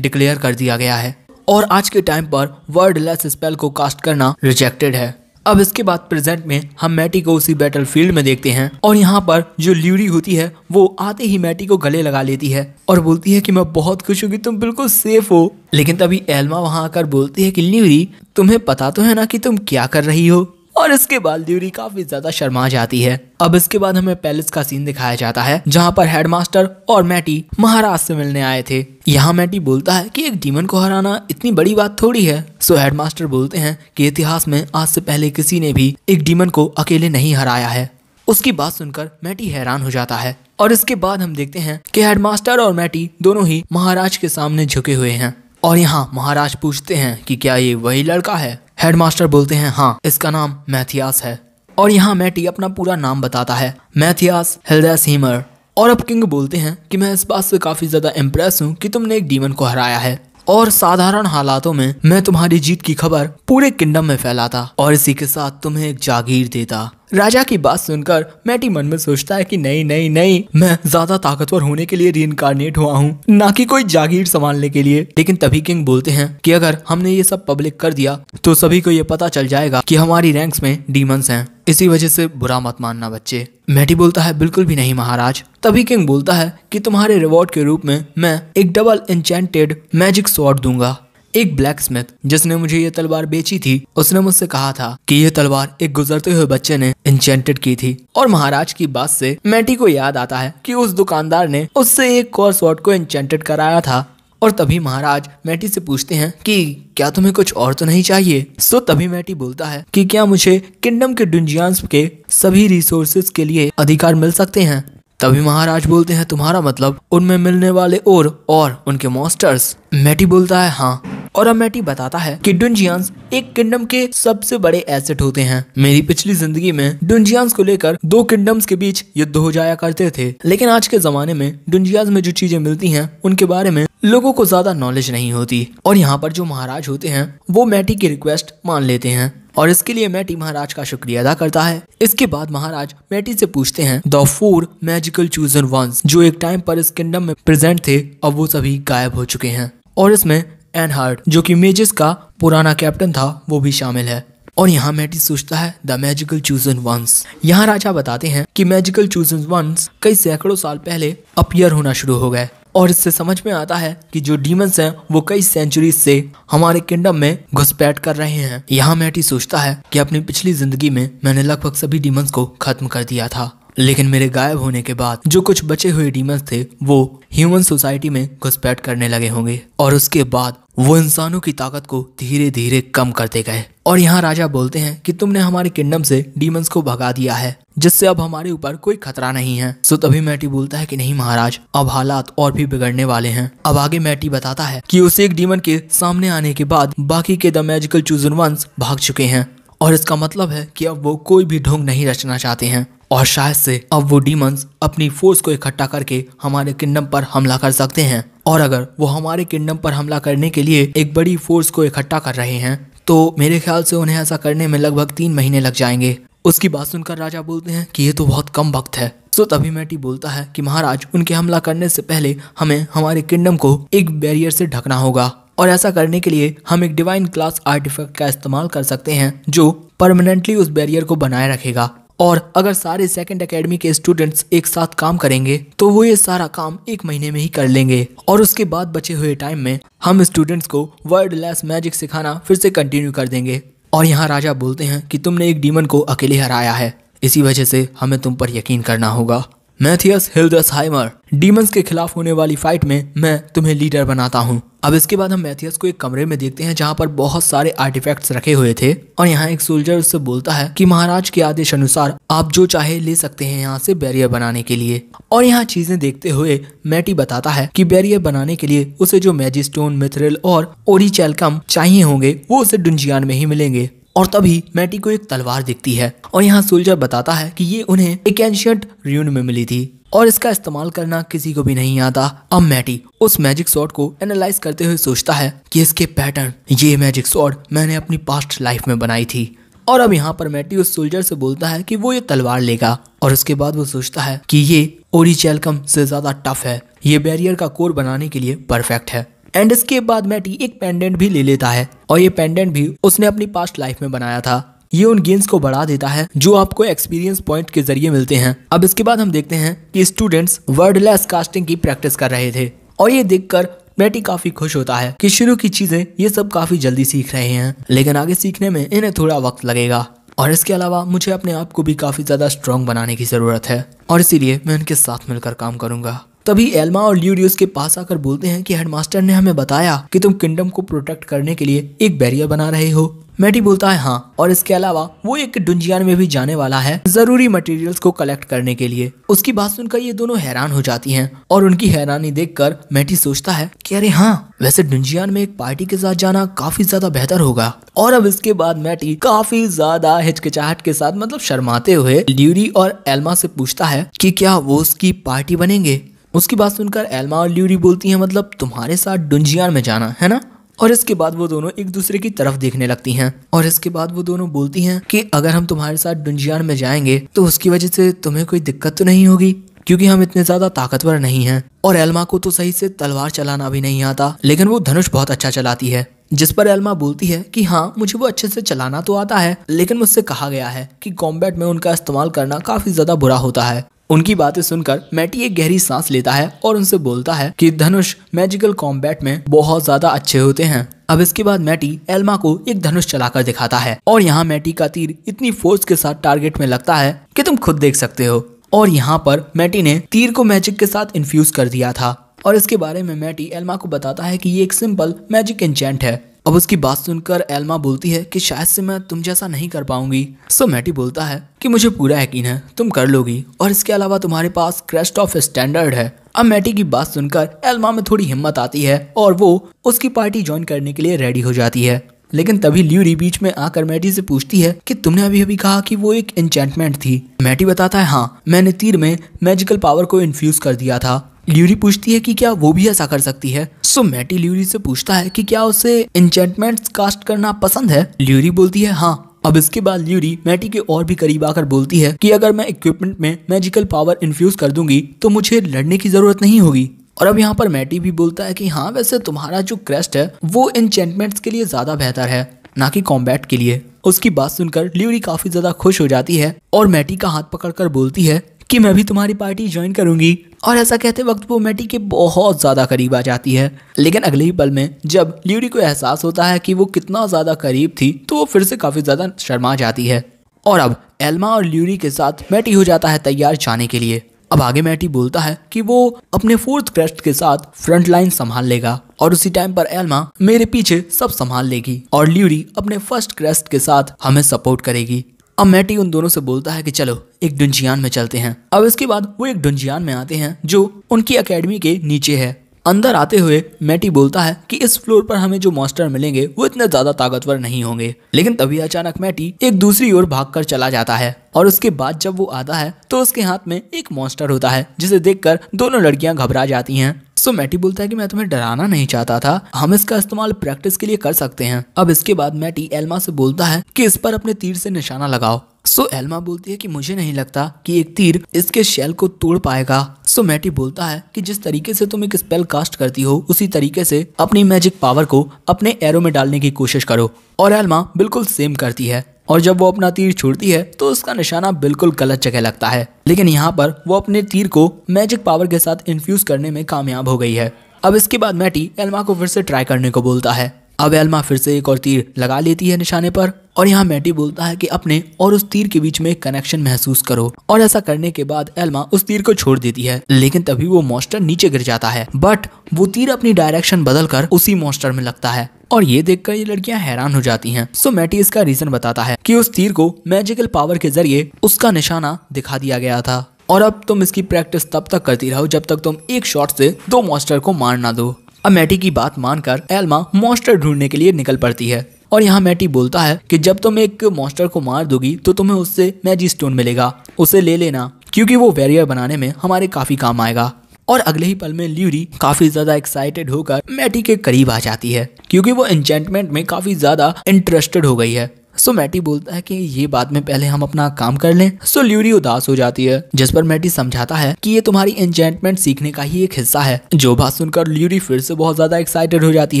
डिक्लेयर कर दिया गया है और आज के टाइम पर वर्ड लेस स्पेल को कास्ट करना रिजेक्टेड है अब इसके बाद प्रेजेंट में हम मैटी को उसी बैटल फील्ड में देखते हैं और यहाँ पर जो ल्यूरी होती है वो आते ही मैटी को गले लगा लेती है और बोलती है कि मैं बहुत खुश हूँ कि तुम बिल्कुल सेफ हो लेकिन तभी एलमा वहाँ आकर बोलती है कि ल्यूरी तुम्हें पता तो है ना कि तुम क्या कर रही हो और इसके बाद ड्यूरी काफी ज्यादा शर्मा जाती है अब इसके बाद हमें पैलेस का सीन दिखाया जाता है जहाँ पर हेडमास्टर और मैटी महाराज से मिलने आए थे यहाँ मैटी बोलता है कि एक डीमन को हराना इतनी बड़ी बात थोड़ी है सो हेडमास्टर बोलते हैं कि इतिहास में आज से पहले किसी ने भी एक डीमन को अकेले नहीं हराया है उसकी बात सुनकर मैटी हैरान हो जाता है और इसके बाद हम देखते हैं कि हेडमास्टर और मैटी दोनों ही महाराज के सामने झुके हुए हैं और यहाँ महाराज पूछते हैं कि क्या ये वही लड़का है हेडमास्टर बोलते हैं हाँ इसका नाम मैथियास है और यहाँ मैटी अपना पूरा नाम बताता है मैथियास हेल्डेस हीमर और अब किंग बोलते हैं कि मैं इस बात से काफ़ी ज़्यादा इम्प्रेस हूँ कि तुमने एक डीमन को हराया है और साधारण हालातों में मैं तुम्हारी जीत की खबर पूरे किंगडम में फैलाता और इसी के साथ तुम्हें एक जागीर देता राजा की बात सुनकर मैटी मन में सोचता है कि नहीं नहीं नहीं मैं ज्यादा ताकतवर होने के लिए री इनकारनेट हुआ हूँ न कि कोई जागीर संभालने के लिए लेकिन तभी किंग बोलते हैं कि अगर हमने ये सब पब्लिक कर दिया तो सभी को ये पता चल जाएगा कि हमारी रैंक्स में डीमंस हैं इसी वजह से बुरा मत मानना बच्चे मैटी बोलता है बिल्कुल भी नहीं महाराज तभी किंग बोलता है कि तुम्हारे रिवॉर्ड के रूप में मैं एक डबल इंचेंटेड मैजिक स्वॉर्ड दूंगा एक ब्लैक स्मिथ जिसने मुझे ये तलवार बेची थी उसने मुझसे कहा था कि ये तलवार एक गुजरते हुए बच्चे ने इंचेंटेड की थी और महाराज की बात से मैटी को याद आता है कि उस दुकानदार ने उससे एक और शॉट को इंचेंटेड कराया था और तभी महाराज मैटी से पूछते हैं कि क्या तुम्हें कुछ और तो नहीं चाहिए सो तभी मैटी बोलता है कि क्या मुझे किंगडम के डुंजियांस के सभी रिसोर्सेज के लिए अधिकार मिल सकते हैं तभी महाराज बोलते हैं तुम्हारा मतलब उनमें मिलने वाले और और उनके मॉस्टर्स मैटी बोलता है हाँ और अमेटी बताता है कि डुंजियांस एक किंगडम के सबसे बड़े एसेट होते हैं मेरी पिछली जिंदगी में डुंजियांस को लेकर दो किंगडम्स के बीच युद्ध हो जाया करते थे लेकिन आज के जमाने में डुंजियांस में जो चीजें मिलती हैं उनके बारे में लोगों को ज्यादा नॉलेज नहीं होती और यहाँ पर जो महाराज होते हैं वो मैटी की रिक्वेस्ट मान लेते हैं और इसके लिए मैटी महाराज का शुक्रिया अदा करता है इसके बाद महाराज मैटी से पूछते हैं the four magical chosen ones जो एक टाइम पर इस किंगडम में प्रेजेंट थे अब वो सभी गायब हो चुके हैं और इसमें एनहार्ड जो कि मेजेस का पुराना कैप्टन था वो भी शामिल है और यहाँ मैटी सोचता है द मैजिकल चूजन वंस यहाँ राजा बताते हैं कि मैजिकल चूजन वंस कई सैकड़ों साल पहले अपियर होना शुरू हो गए और इससे समझ में आता है कि जो डीमंस हैं वो कई सेंचुरी से हमारे किंगडम में घुसपैठ कर रहे हैं यहाँ मैटी सोचता है कि अपनी पिछली जिंदगी में मैंने लगभग सभी डीमंस को खत्म कर दिया था लेकिन मेरे गायब होने के बाद जो कुछ बचे हुए डीमंस थे वो ह्यूमन सोसाइटी में घुसपैठ करने लगे होंगे और उसके बाद वो इंसानों की ताकत को धीरे धीरे कम करते गए और यहाँ राजा बोलते हैं कि तुमने हमारे किंगडम से डीमंस को भगा दिया है जिससे अब हमारे ऊपर कोई खतरा नहीं है सो तभी मैटी बोलता है कि नहीं महाराज अब हालात और भी बिगड़ने वाले हैं अब आगे मैटी बताता है कि उसे एक डीमन के सामने आने के बाद बाकी के द मैजिकल चूजन वंस भाग चुके हैं और इसका मतलब है कि अब वो कोई भी ढोंग नहीं रचना चाहते हैं और शायद से अब वो डीमंस अपनी फोर्स को इकट्ठा करके हमारे किंगडम पर हमला कर सकते हैं और अगर वो हमारे किंगडम पर हमला करने के लिए एक बड़ी फोर्स को इकट्ठा कर रहे हैं तो मेरे ख्याल से उन्हें ऐसा करने में लगभग तीन महीने लग जाएंगे उसकी बात सुनकर राजा बोलते हैं कि ये तो बहुत कम वक्त है सो तो तभी मैटी बोलता है कि महाराज उनके हमला करने से पहले हमें हमारे किंगडम को एक बैरियर से ढकना होगा और ऐसा करने के लिए हम एक डिवाइन क्लास आर्टिफैक्ट का इस्तेमाल कर सकते हैं जो परमानेंटली उस बैरियर को बनाए रखेगा और अगर सारे सेकंड एकेडमी के स्टूडेंट्स एक साथ काम करेंगे तो वो ये सारा काम एक महीने में ही कर लेंगे और उसके बाद बचे हुए टाइम में हम स्टूडेंट्स को वर्ड लेस मैजिक सिखाना फिर से कंटिन्यू कर देंगे और यहाँ राजा बोलते हैं कि तुमने एक डीमन को अकेले हराया है इसी वजह से हमें तुम पर यकीन करना होगा मैथियस हाइमर डीमंस के खिलाफ होने वाली फाइट में मैं तुम्हें लीडर बनाता हूँ अब इसके बाद हम मैथियस को एक कमरे में देखते हैं जहाँ पर बहुत सारे आर्टिफैक्ट्स रखे हुए थे और यहाँ एक सोल्जर उससे बोलता है कि महाराज के आदेश अनुसार आप जो चाहे ले सकते हैं यहाँ से बैरियर बनाने के लिए और यहाँ चीजें देखते हुए मैटी बताता है की बैरियर बनाने के लिए उसे जो मैजिस्टोन मिथरिल और ओरिचेलकम चाहिए होंगे वो उसे डुंजियान में ही मिलेंगे और तभी मैटी को एक तलवार दिखती है और यहाँ सोल्जर बताता है कि ये उन्हें एक एंशियंट रून में मिली थी और इसका इस्तेमाल करना किसी को भी नहीं आता अब मैटी उस मैजिक सॉर्ड को एनालाइज करते हुए सोचता है कि इसके पैटर्न ये मैजिक सॉर्ड मैंने अपनी पास्ट लाइफ में बनाई थी और अब यहाँ पर मैटी उस सोल्जर से बोलता है कि वो ये तलवार लेगा और उसके बाद वो सोचता है कि ये ओरिजेलकम से ज्यादा टफ है ये बैरियर का कोर बनाने के लिए परफेक्ट है एंड इसके बाद मैटी एक पेंडेंट भी ले लेता है और ये पेंडेंट भी उसने अपनी पास्ट लाइफ में बनाया था ये उन गेंस को बढ़ा देता है जो आपको एक्सपीरियंस पॉइंट के जरिए मिलते हैं अब इसके बाद हम देखते हैं कि स्टूडेंट्स वर्डलेस कास्टिंग की प्रैक्टिस कर रहे थे और ये देखकर मैटी काफी खुश होता है कि शुरू की चीजें ये सब काफी जल्दी सीख रहे हैं लेकिन आगे सीखने में इन्हें थोड़ा वक्त लगेगा और इसके अलावा मुझे अपने आप को भी काफी ज्यादा स्ट्रांग बनाने की जरूरत है और इसीलिए मैं उनके साथ मिलकर काम करूंगा तभी एल्मा और ल्यूडियस के पास आकर बोलते हैं कि हेडमास्टर ने हमें बताया कि तुम किंगडम को प्रोटेक्ट करने के लिए एक बैरियर बना रहे हो मैटी बोलता है हाँ और इसके अलावा वो एक डुंजियान में भी जाने वाला है जरूरी मटेरियल्स को कलेक्ट करने के लिए उसकी बात सुनकर ये दोनों हैरान हो जाती हैं और उनकी हैरानी देखकर मैटी सोचता है कि अरे हाँ वैसे डुंजियान में एक पार्टी के साथ जाना काफी ज्यादा बेहतर होगा और अब इसके बाद मैटी काफी ज्यादा हिचकिचाहट के साथ मतलब शर्माते हुए ल्यूरी और एल्मा से पूछता है कि क्या वो उसकी पार्टी बनेंगे उसकी बात सुनकर एल्मा और ल्यूरी बोलती हैं मतलब तुम्हारे साथ डुंजियान में जाना है ना और इसके बाद वो दोनों एक दूसरे की तरफ देखने लगती हैं और इसके बाद वो दोनों बोलती हैं कि अगर हम तुम्हारे साथ डुंजियान में जाएंगे तो उसकी वजह से तुम्हें कोई दिक्कत तो नहीं होगी क्योंकि हम इतने ज्यादा ताकतवर नहीं हैं और एल्मा को तो सही से तलवार चलाना भी नहीं आता लेकिन वो धनुष बहुत अच्छा चलाती है जिस पर एल्मा बोलती है कि हाँ मुझे वो अच्छे से चलाना तो आता है लेकिन मुझसे कहा गया है कि कॉम्बैट में उनका इस्तेमाल करना काफी ज्यादा बुरा होता है उनकी बातें सुनकर मैटी एक गहरी सांस लेता है और उनसे बोलता है कि धनुष मैजिकल कॉम्बैट में बहुत ज्यादा अच्छे होते हैं अब इसके बाद मैटी एल्मा को एक धनुष चलाकर दिखाता है और यहाँ मैटी का तीर इतनी फोर्स के साथ टारगेट में लगता है कि तुम खुद देख सकते हो और यहाँ पर मैटी ने तीर को मैजिक के साथ इन्फ्यूज कर दिया था और इसके बारे में मैटी एल्मा को बताता है कि ये एक सिंपल मैजिक इंजेंट है अब उसकी बात सुनकर एल्मा बोलती है कि शायद से मैं तुम जैसा नहीं कर पाऊंगी सो मैटी बोलता है कि मुझे पूरा यकीन है तुम कर लोगी और इसके अलावा तुम्हारे पास क्रेस्ट ऑफ स्टैंडर्ड है अब मैटी की बात सुनकर एल्मा में थोड़ी हिम्मत आती है और वो उसकी पार्टी ज्वाइन करने के लिए रेडी हो जाती है लेकिन तभी ल्यूरी बीच में आकर मैटी से पूछती है कि तुमने अभी अभी कहा कि वो एक इंचेंटमेंट थी मैटी बताता है हाँ मैंने तीर में मैजिकल पावर को इन्फ्यूज कर दिया था ल्यूरी पूछती है कि क्या वो भी ऐसा कर सकती है सो मैटी ल्यूरी से पूछता है कि क्या उसे इंचेंटमेंट्स कास्ट करना पसंद है ल्यूरी बोलती है हाँ अब इसके बाद ल्यूरी मैटी के और भी करीब आकर बोलती है कि अगर मैं इक्विपमेंट में मैजिकल पावर इन्फ्यूज कर दूंगी तो मुझे लड़ने की जरूरत नहीं होगी और अब यहाँ पर मैटी भी बोलता है कि हाँ वैसे तुम्हारा जो क्रेस्ट है वो इंचेंटमेंट्स के लिए ज्यादा बेहतर है ना कि कॉम्बैट के लिए उसकी बात सुनकर ल्यूरी काफी ज्यादा खुश हो जाती है और मैटी का हाथ पकड़कर बोलती है कि मैं भी तुम्हारी पार्टी ज्वाइन करूंगी और ऐसा कहते वक्त वो मैटी के बहुत ज़्यादा करीब आ जाती है लेकिन अगले ही पल में जब ल्यूरी को एहसास होता है कि वो कितना ज़्यादा करीब थी तो वो फिर से काफ़ी ज़्यादा शर्मा जाती है और अब एल्मा और ल्यूरी के साथ मैटी हो जाता है तैयार जाने के लिए अब आगे मैटी बोलता है कि वो अपने फोर्थ क्रेस्ट के साथ फ्रंट लाइन संभाल लेगा और उसी टाइम पर एल्मा मेरे पीछे सब संभाल लेगी और ल्यूरी अपने फर्स्ट क्रेस्ट के साथ हमें सपोर्ट करेगी अब मैटी उन दोनों से बोलता है कि चलो एक डुंजियान में चलते हैं अब इसके बाद वो एक डुंजियान में आते हैं जो उनकी अकेडमी के नीचे है अंदर आते हुए मैटी बोलता है कि इस फ्लोर पर हमें जो मॉन्स्टर मिलेंगे वो इतने ज्यादा ताकतवर नहीं होंगे लेकिन तभी अचानक मैटी एक दूसरी ओर भागकर चला जाता है और उसके बाद जब वो आता है तो उसके हाथ में एक मॉन्स्टर होता है जिसे देखकर दोनों लड़कियां घबरा जाती हैं सो मैटी बोलता है कि मैं तुम्हें डराना नहीं चाहता था हम इसका इस्तेमाल प्रैक्टिस के लिए कर सकते हैं अब इसके बाद मैटी एल्मा से बोलता है कि इस पर अपने तीर से निशाना लगाओ सो so, एल्मा बोलती है कि मुझे नहीं लगता कि एक तीर इसके शेल को तोड़ पाएगा सो so, मैटी बोलता है कि जिस तरीके से तुम एक स्पेल कास्ट करती हो उसी तरीके से अपनी मैजिक पावर को अपने एरो में डालने की कोशिश करो और एल्मा बिल्कुल सेम करती है और जब वो अपना तीर छोड़ती है तो उसका निशाना बिल्कुल गलत जगह लगता है लेकिन यहाँ पर वो अपने तीर को मैजिक पावर के साथ इन्फ्यूज करने में कामयाब हो गई है अब इसके बाद मैटी एल्मा को फिर से ट्राई करने को बोलता है अब एल्मा फिर से एक और तीर लगा लेती है निशाने पर और यहाँ मैटी बोलता है कि अपने और उस तीर के बीच में कनेक्शन महसूस करो और ऐसा करने के बाद एल्मा उस तीर को छोड़ देती है लेकिन तभी वो मॉन्स्टर नीचे गिर जाता है बट वो तीर अपनी डायरेक्शन बदल कर उसी मॉन्स्टर में लगता है और ये देखकर ये लड़कियां हैरान हो जाती हैं। सो मैटी इसका रीजन बताता है कि उस तीर को मैजिकल पावर के जरिए उसका निशाना दिखा दिया गया था और अब तुम इसकी प्रैक्टिस तब तक करती रहो जब तक तुम एक शॉट से दो मॉन्स्टर को मार ना दो अब मैटी की बात मानकर एल्मा मॉन्स्टर ढूंढने के लिए निकल पड़ती है और यहाँ मैटी बोलता है कि जब तुम एक मॉन्स्टर को मार दोगी तो तुम्हें उससे मैजी स्टोन मिलेगा उसे ले लेना क्योंकि वो बैरियर बनाने में हमारे काफ़ी काम आएगा और अगले ही पल में ल्यूरी काफी ज्यादा एक्साइटेड होकर मैटी के करीब आ जाती है क्योंकि वो एंचेंटमेंट में काफी ज्यादा इंटरेस्टेड हो गई है सो मैटी बोलता है कि ये बात में पहले हम अपना काम कर लें सो ल्यूरी उदास हो जाती है जिस पर मैटी समझाता है कि ये तुम्हारी एंजेंटमेंट सीखने का ही एक हिस्सा है जो बात सुनकर ल्यूरी फिर से बहुत ज्यादा एक्साइटेड हो जाती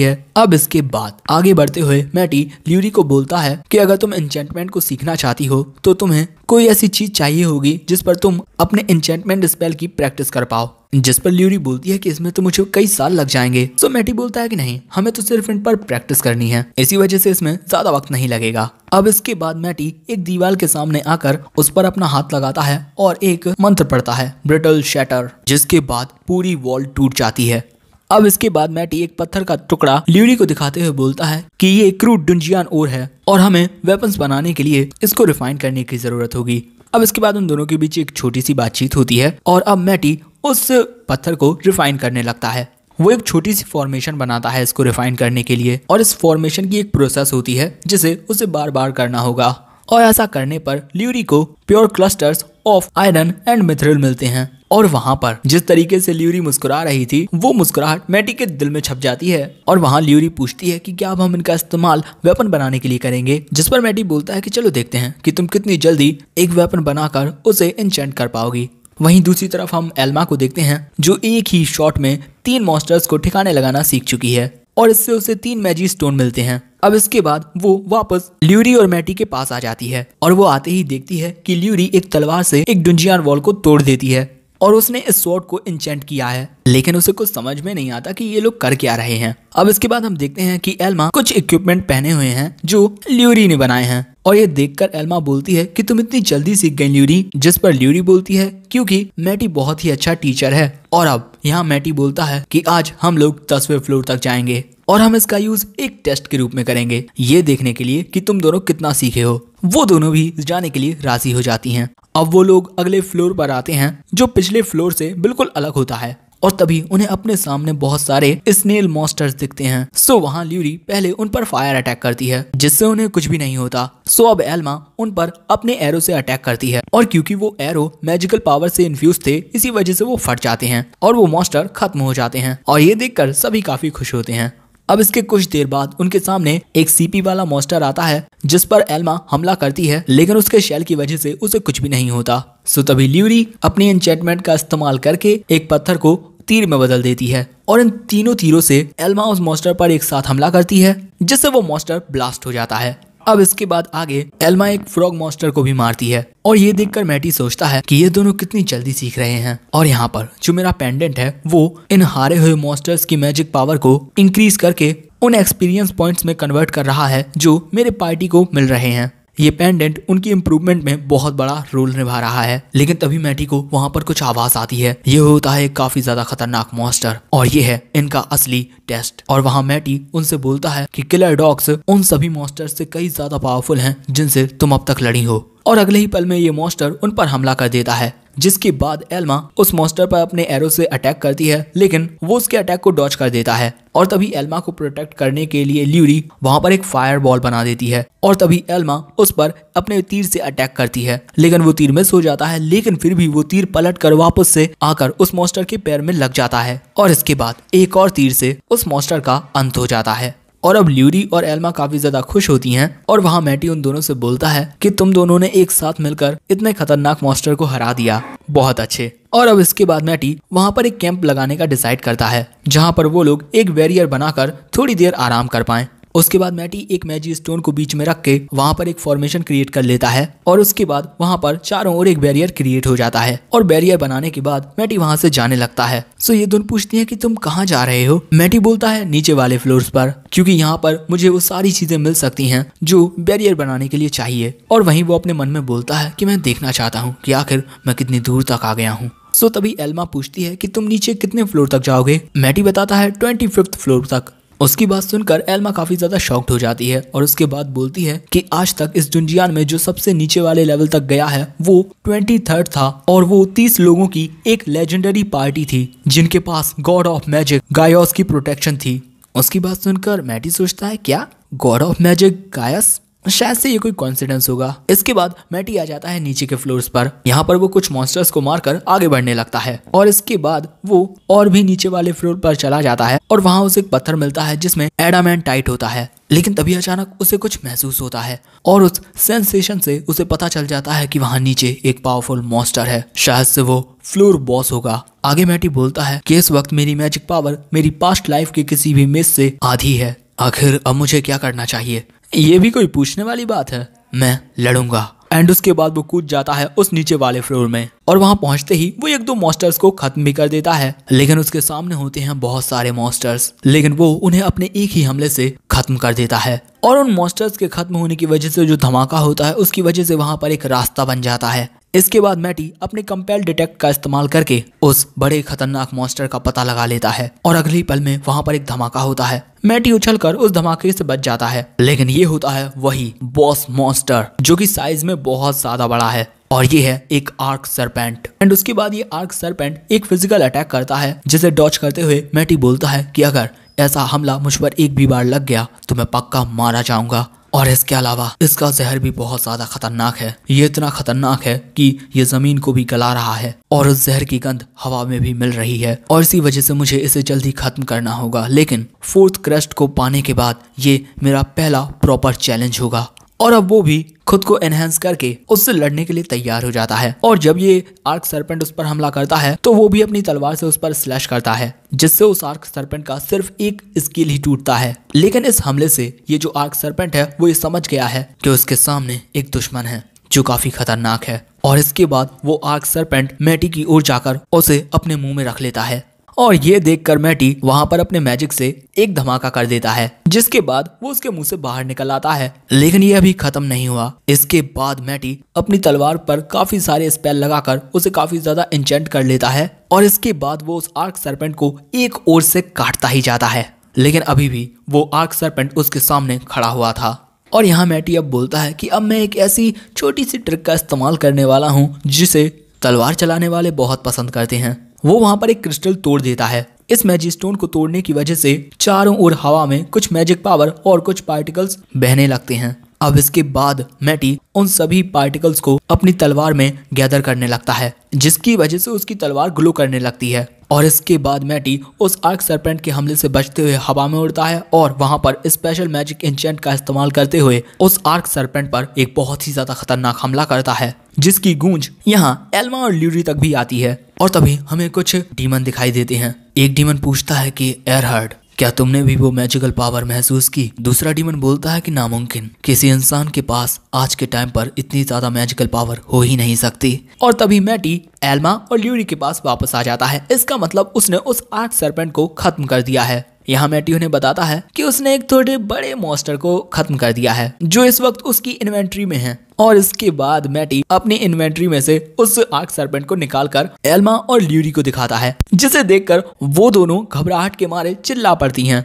है अब इसके बाद आगे बढ़ते हुए मैटी ल्यूरी को बोलता है कि अगर तुम एंजेंटमेंट को सीखना चाहती हो तो तुम्हें कोई ऐसी चीज चाहिए होगी जिस पर तुम अपने इंचेंटमेंट स्पेल की प्रैक्टिस कर पाओ जिस पर ल्यूरी बोलती है कि इसमें तो मुझे कई साल लग जाएंगे सो मैटी बोलता है कि नहीं हमें तो सिर्फ इन पर प्रैक्टिस करनी है इसी वजह से इसमें ज्यादा वक्त नहीं लगेगा अब इसके बाद मैटी एक दीवार के सामने आकर उस पर अपना हाथ लगाता है और एक मंत्र पढ़ता है ब्रिटल शैटर जिसके बाद पूरी वॉल टूट जाती है अब इसके बाद मैटी एक पत्थर का टुकड़ा ल्यूरी को दिखाते हुए बोलता है कि ये क्रूड डुंजियान ओर है और हमें वेपन्स बनाने के लिए इसको रिफाइन करने की जरूरत होगी अब इसके बाद उन दोनों के बीच एक छोटी सी बातचीत होती है और अब मैटी उस पत्थर को रिफाइन करने लगता है वो एक छोटी सी फॉर्मेशन बनाता है इसको रिफाइन करने के लिए और इस फॉर्मेशन की एक प्रोसेस होती है जिसे उसे बार बार करना होगा और ऐसा करने पर ल्यूरी को pure clusters of iron and mithril मिलते हैं और वहाँ पर जिस तरीके से ल्यूरी मुस्कुरा रही थी वो मुस्कुराहट मैटी के दिल में छप जाती है और वहाँ ल्यूरी पूछती है कि क्या अब हम इनका इस्तेमाल वेपन बनाने के लिए करेंगे जिस पर मैटी बोलता है कि चलो देखते हैं कि तुम कितनी जल्दी एक वेपन बनाकर उसे इंचेंट कर पाओगी वहीं दूसरी तरफ हम एल्मा को देखते हैं जो एक ही शॉट में तीन मॉस्टर्स को ठिकाने लगाना सीख चुकी है और इससे उसे तीन मैजी स्टोन मिलते हैं अब इसके बाद वो वापस ल्यूरी और मैटी के पास आ जाती है और वो आते ही देखती है कि ल्यूरी एक तलवार से एक डुंजियान वॉल को तोड़ देती है और उसने इस स्वॉर्ड को इंचेंट किया है लेकिन उसे कुछ समझ में नहीं आता कि ये लोग कर क्या रहे हैं अब इसके बाद हम देखते हैं कि एल्मा कुछ इक्विपमेंट पहने हुए हैं जो ल्यूरी ने बनाए हैं और ये देखकर एल्मा बोलती है कि तुम इतनी जल्दी सीख गई ल्यूरी जिस पर ल्यूरी बोलती है क्योंकि मैटी बहुत ही अच्छा टीचर है और अब यहाँ मैटी बोलता है कि आज हम लोग दसवें फ्लोर तक जाएंगे और हम इसका यूज एक टेस्ट के रूप में करेंगे ये देखने के लिए कि तुम दोनों कितना सीखे हो वो दोनों भी जाने के लिए राजी हो जाती हैं अब वो लोग अगले फ्लोर पर आते हैं जो पिछले फ्लोर से बिल्कुल अलग होता है और तभी उन्हें अपने सामने बहुत सारे स्नेल मॉन्स्टर्स दिखते हैं सो वहाँ ल्यूरी पहले उन पर फायर अटैक करती है जिससे उन्हें कुछ भी नहीं होता सो अब एल्मा उन पर अपने एरो से अटैक करती है और क्योंकि वो एरो मैजिकल पावर से इन्फ्यूज थे इसी वजह से वो फट जाते हैं और वो मॉन्स्टर खत्म हो जाते हैं और ये देखकर सभी काफी खुश होते हैं अब इसके कुछ देर बाद उनके सामने एक सीपी वाला मोस्टर आता है जिस पर एल्मा हमला करती है लेकिन उसके शैल की वजह से उसे कुछ भी नहीं होता सो तभी ल्यूरी अपनी एंचेटमेंट का इस्तेमाल करके एक पत्थर को तीर में बदल देती है और इन तीनों तीरों से एल्मा उस मॉस्टर पर एक साथ हमला करती है जिससे वो मॉस्टर ब्लास्ट हो जाता है अब इसके बाद आगे एल्मा एक फ्रॉग मॉन्स्टर को भी मारती है और ये देखकर मैटी सोचता है कि ये दोनों कितनी जल्दी सीख रहे हैं और यहाँ पर जो मेरा पेंडेंट है वो इन हारे हुए मॉन्स्टर्स की मैजिक पावर को इंक्रीज करके उन एक्सपीरियंस पॉइंट्स में कन्वर्ट कर रहा है जो मेरे पार्टी को मिल रहे हैं ये पेंडेंट उनकी इम्प्रूवमेंट में बहुत बड़ा रोल निभा रहा है लेकिन तभी मैटी को वहाँ पर कुछ आवाज आती है ये होता है काफी ज्यादा खतरनाक मॉन्स्टर और ये है इनका असली टेस्ट और वहाँ मैटी उनसे बोलता है कि किलर डॉग्स उन सभी मॉन्स्टर से कई ज्यादा पावरफुल हैं जिनसे तुम अब तक लड़ी हो और अगले ही पल में ये मॉन्स्टर उन पर हमला कर देता है जिसके बाद एल्मा उस मॉन्स्टर पर अपने एरो से अटैक करती है लेकिन वो उसके अटैक को डॉच कर देता है और तभी एल्मा को प्रोटेक्ट करने के लिए ल्यूरी वहां पर एक फायर बॉल बना देती है और तभी एल्मा उस पर अपने तीर से अटैक करती है लेकिन वो तीर मिस हो जाता है लेकिन फिर भी वो तीर पलट कर वापस से आकर उस मॉन्स्टर के पैर में लग जाता है और इसके बाद एक और तीर से उस मॉन्स्टर का अंत हो जाता है और अब ल्यूरी और एल्मा काफी ज्यादा खुश होती हैं और वहाँ मैटी उन दोनों से बोलता है कि तुम दोनों ने एक साथ मिलकर इतने खतरनाक मॉस्टर को हरा दिया बहुत अच्छे और अब इसके बाद मैटी वहाँ पर एक कैंप लगाने का डिसाइड करता है जहाँ पर वो लोग एक बैरियर बनाकर थोड़ी देर आराम कर पाए उसके बाद मैटी एक मैजिक स्टोन को बीच में रख के वहाँ पर एक फॉर्मेशन क्रिएट कर लेता है और उसके बाद वहाँ पर चारों ओर एक बैरियर क्रिएट हो जाता है और बैरियर बनाने के बाद मैटी वहाँ से जाने लगता है सो ये दोनों पूछती है की तुम कहाँ जा रहे हो मैटी बोलता है नीचे वाले फ्लोर पर क्यूँकी यहाँ पर मुझे वो सारी चीजें मिल सकती है जो बैरियर बनाने के लिए चाहिए और वही वो अपने मन में बोलता है की मैं देखना चाहता हूँ की आखिर मैं कितनी दूर तक आ गया हूँ सो तभी एल्मा पूछती है कि तुम नीचे कितने फ्लोर तक जाओगे मैटी बताता है ट्वेंटी फिफ्थ फ्लोर तक उसकी बात सुनकर एल्मा काफी ज्यादा शॉक्ड हो जाती है और उसके बाद बोलती है कि आज तक इस जुंजियान में जो सबसे नीचे वाले लेवल तक गया है वो ट्वेंटी थर्ड था और वो तीस लोगों की एक लेजेंडरी पार्टी थी जिनके पास गॉड ऑफ मैजिक गायोस की प्रोटेक्शन थी उसकी बात सुनकर मैटी सोचता है क्या गॉड ऑफ मैजिक गायस शायद से ये कोई कॉन्फिडेंस होगा इसके बाद मैटी आ जाता है नीचे के फ्लोर्स पर यहाँ पर वो कुछ मॉन्स्टर्स को मारकर आगे बढ़ने लगता है और इसके बाद वो और भी नीचे वाले फ्लोर पर चला जाता है और वहाँ उसे एक पत्थर मिलता है जिसमें एडामैन टाइट होता है लेकिन तभी अचानक उसे कुछ महसूस होता है और उस सेंसेशन से उसे पता चल जाता है कि वहाँ नीचे एक पावरफुल मॉन्स्टर है शायद से वो फ्लोर बॉस होगा आगे मैटी बोलता है कि इस वक्त मेरी मैजिक पावर मेरी पास्ट लाइफ के किसी भी मिस से आधी है आखिर अब मुझे क्या करना चाहिए ये भी कोई पूछने वाली बात है मैं लड़ूंगा एंड उसके बाद वो कूद जाता है उस नीचे वाले फ्लोर में और वहां पहुंचते ही वो एक दो मॉस्टर्स को खत्म भी कर देता है लेकिन उसके सामने होते हैं बहुत सारे मॉस्टर्स लेकिन वो उन्हें अपने एक ही हमले से खत्म कर देता है और उन मॉस्टर्स के खत्म होने की वजह से जो धमाका होता है उसकी वजह से वहां पर एक रास्ता बन जाता है इसके बाद मैटी अपने कंपेल डिटेक्ट का इस्तेमाल करके उस बड़े खतरनाक मॉन्स्टर का पता लगा लेता है और अगले पल में वहां पर एक धमाका होता है मैटी उछलकर उस धमाके से बच जाता है लेकिन ये होता है वही बॉस मॉन्स्टर जो कि साइज में बहुत ज्यादा बड़ा है और ये है एक आर्क सरपेंट एंड उसके बाद ये आर्क सरपेंट एक फिजिकल अटैक करता है जिसे डॉच करते हुए मैटी बोलता है कि अगर ऐसा हमला मुझ पर एक भी बार लग गया तो मैं पक्का मारा जाऊंगा और इसके अलावा इसका जहर भी बहुत ज्यादा खतरनाक है ये इतना खतरनाक है कि ये जमीन को भी गला रहा है और उस जहर की गंध हवा में भी मिल रही है और इसी वजह से मुझे इसे जल्दी खत्म करना होगा लेकिन फोर्थ क्रस्ट को पाने के बाद ये मेरा पहला प्रॉपर चैलेंज होगा और अब वो भी खुद को एनहेंस करके उससे लड़ने के लिए तैयार हो जाता है और जब ये आर्क सरपेंट उस पर हमला करता है तो वो भी अपनी तलवार से उस पर स्लैश करता है जिससे उस आर्क सरपेंट का सिर्फ एक स्किल ही टूटता है लेकिन इस हमले से ये जो आर्क सरपेंट है वो ये समझ गया है कि उसके सामने एक दुश्मन है जो काफी खतरनाक है और इसके बाद वो आर्क सरपेंट मैटी की ओर जाकर उसे अपने मुंह में रख लेता है और ये देखकर मैटी वहां पर अपने मैजिक से एक धमाका कर देता है जिसके बाद वो उसके मुंह से बाहर निकल आता है लेकिन ये अभी खत्म नहीं हुआ इसके बाद मैटी अपनी तलवार पर काफी सारे स्पेल लगाकर उसे काफी ज्यादा इंचेंट कर लेता है और इसके बाद वो उस आर्क सरपेंट को एक ओर से काटता ही जाता है लेकिन अभी भी वो आर्क सरपेंट उसके सामने खड़ा हुआ था और यहाँ मैटी अब बोलता है कि अब मैं एक ऐसी छोटी सी ट्रिक का इस्तेमाल करने वाला हूँ जिसे तलवार चलाने वाले बहुत पसंद करते हैं वो वहां पर एक क्रिस्टल तोड़ देता है इस मैजिक स्टोन को तोड़ने की वजह से चारों ओर हवा में कुछ मैजिक पावर और कुछ पार्टिकल्स बहने लगते हैं अब इसके बाद मैटी उन सभी पार्टिकल्स को अपनी तलवार में गैदर करने लगता है जिसकी वजह से उसकी तलवार ग्लो करने लगती है और इसके बाद मैटी उस आर्क सरपेंट के हमले से बचते हुए हवा में उड़ता है और वहां पर स्पेशल मैजिक इंचेंट का इस्तेमाल करते हुए उस आर्क सरपेंट पर एक बहुत ही ज्यादा खतरनाक हमला करता है जिसकी गूंज यहाँ एल्मा और ल्यूरी तक भी आती है और तभी हमें कुछ डीमन दिखाई देते हैं एक डीमन पूछता है कि एयरहर्ड क्या तुमने भी वो मैजिकल पावर महसूस की दूसरा डीमन बोलता है कि नामुमकिन किसी इंसान के पास आज के टाइम पर इतनी ज्यादा मैजिकल पावर हो ही नहीं सकती और तभी मैटी एल्मा और ल्यूरी के पास वापस आ जाता है इसका मतलब उसने उस आठ सरपेंट को खत्म कर दिया है यहाँ मैटी उन्हें बताता है कि उसने एक थोड़े बड़े मॉन्स्टर को खत्म कर दिया है जो इस वक्त उसकी इन्वेंट्री में है और इसके बाद मैटी अपनी इन्वेंट्री में से उस आर्क सर्पेंट को निकालकर एल्मा और ल्यूरी को दिखाता है जिसे देखकर वो दोनों घबराहट के मारे चिल्ला पड़ती हैं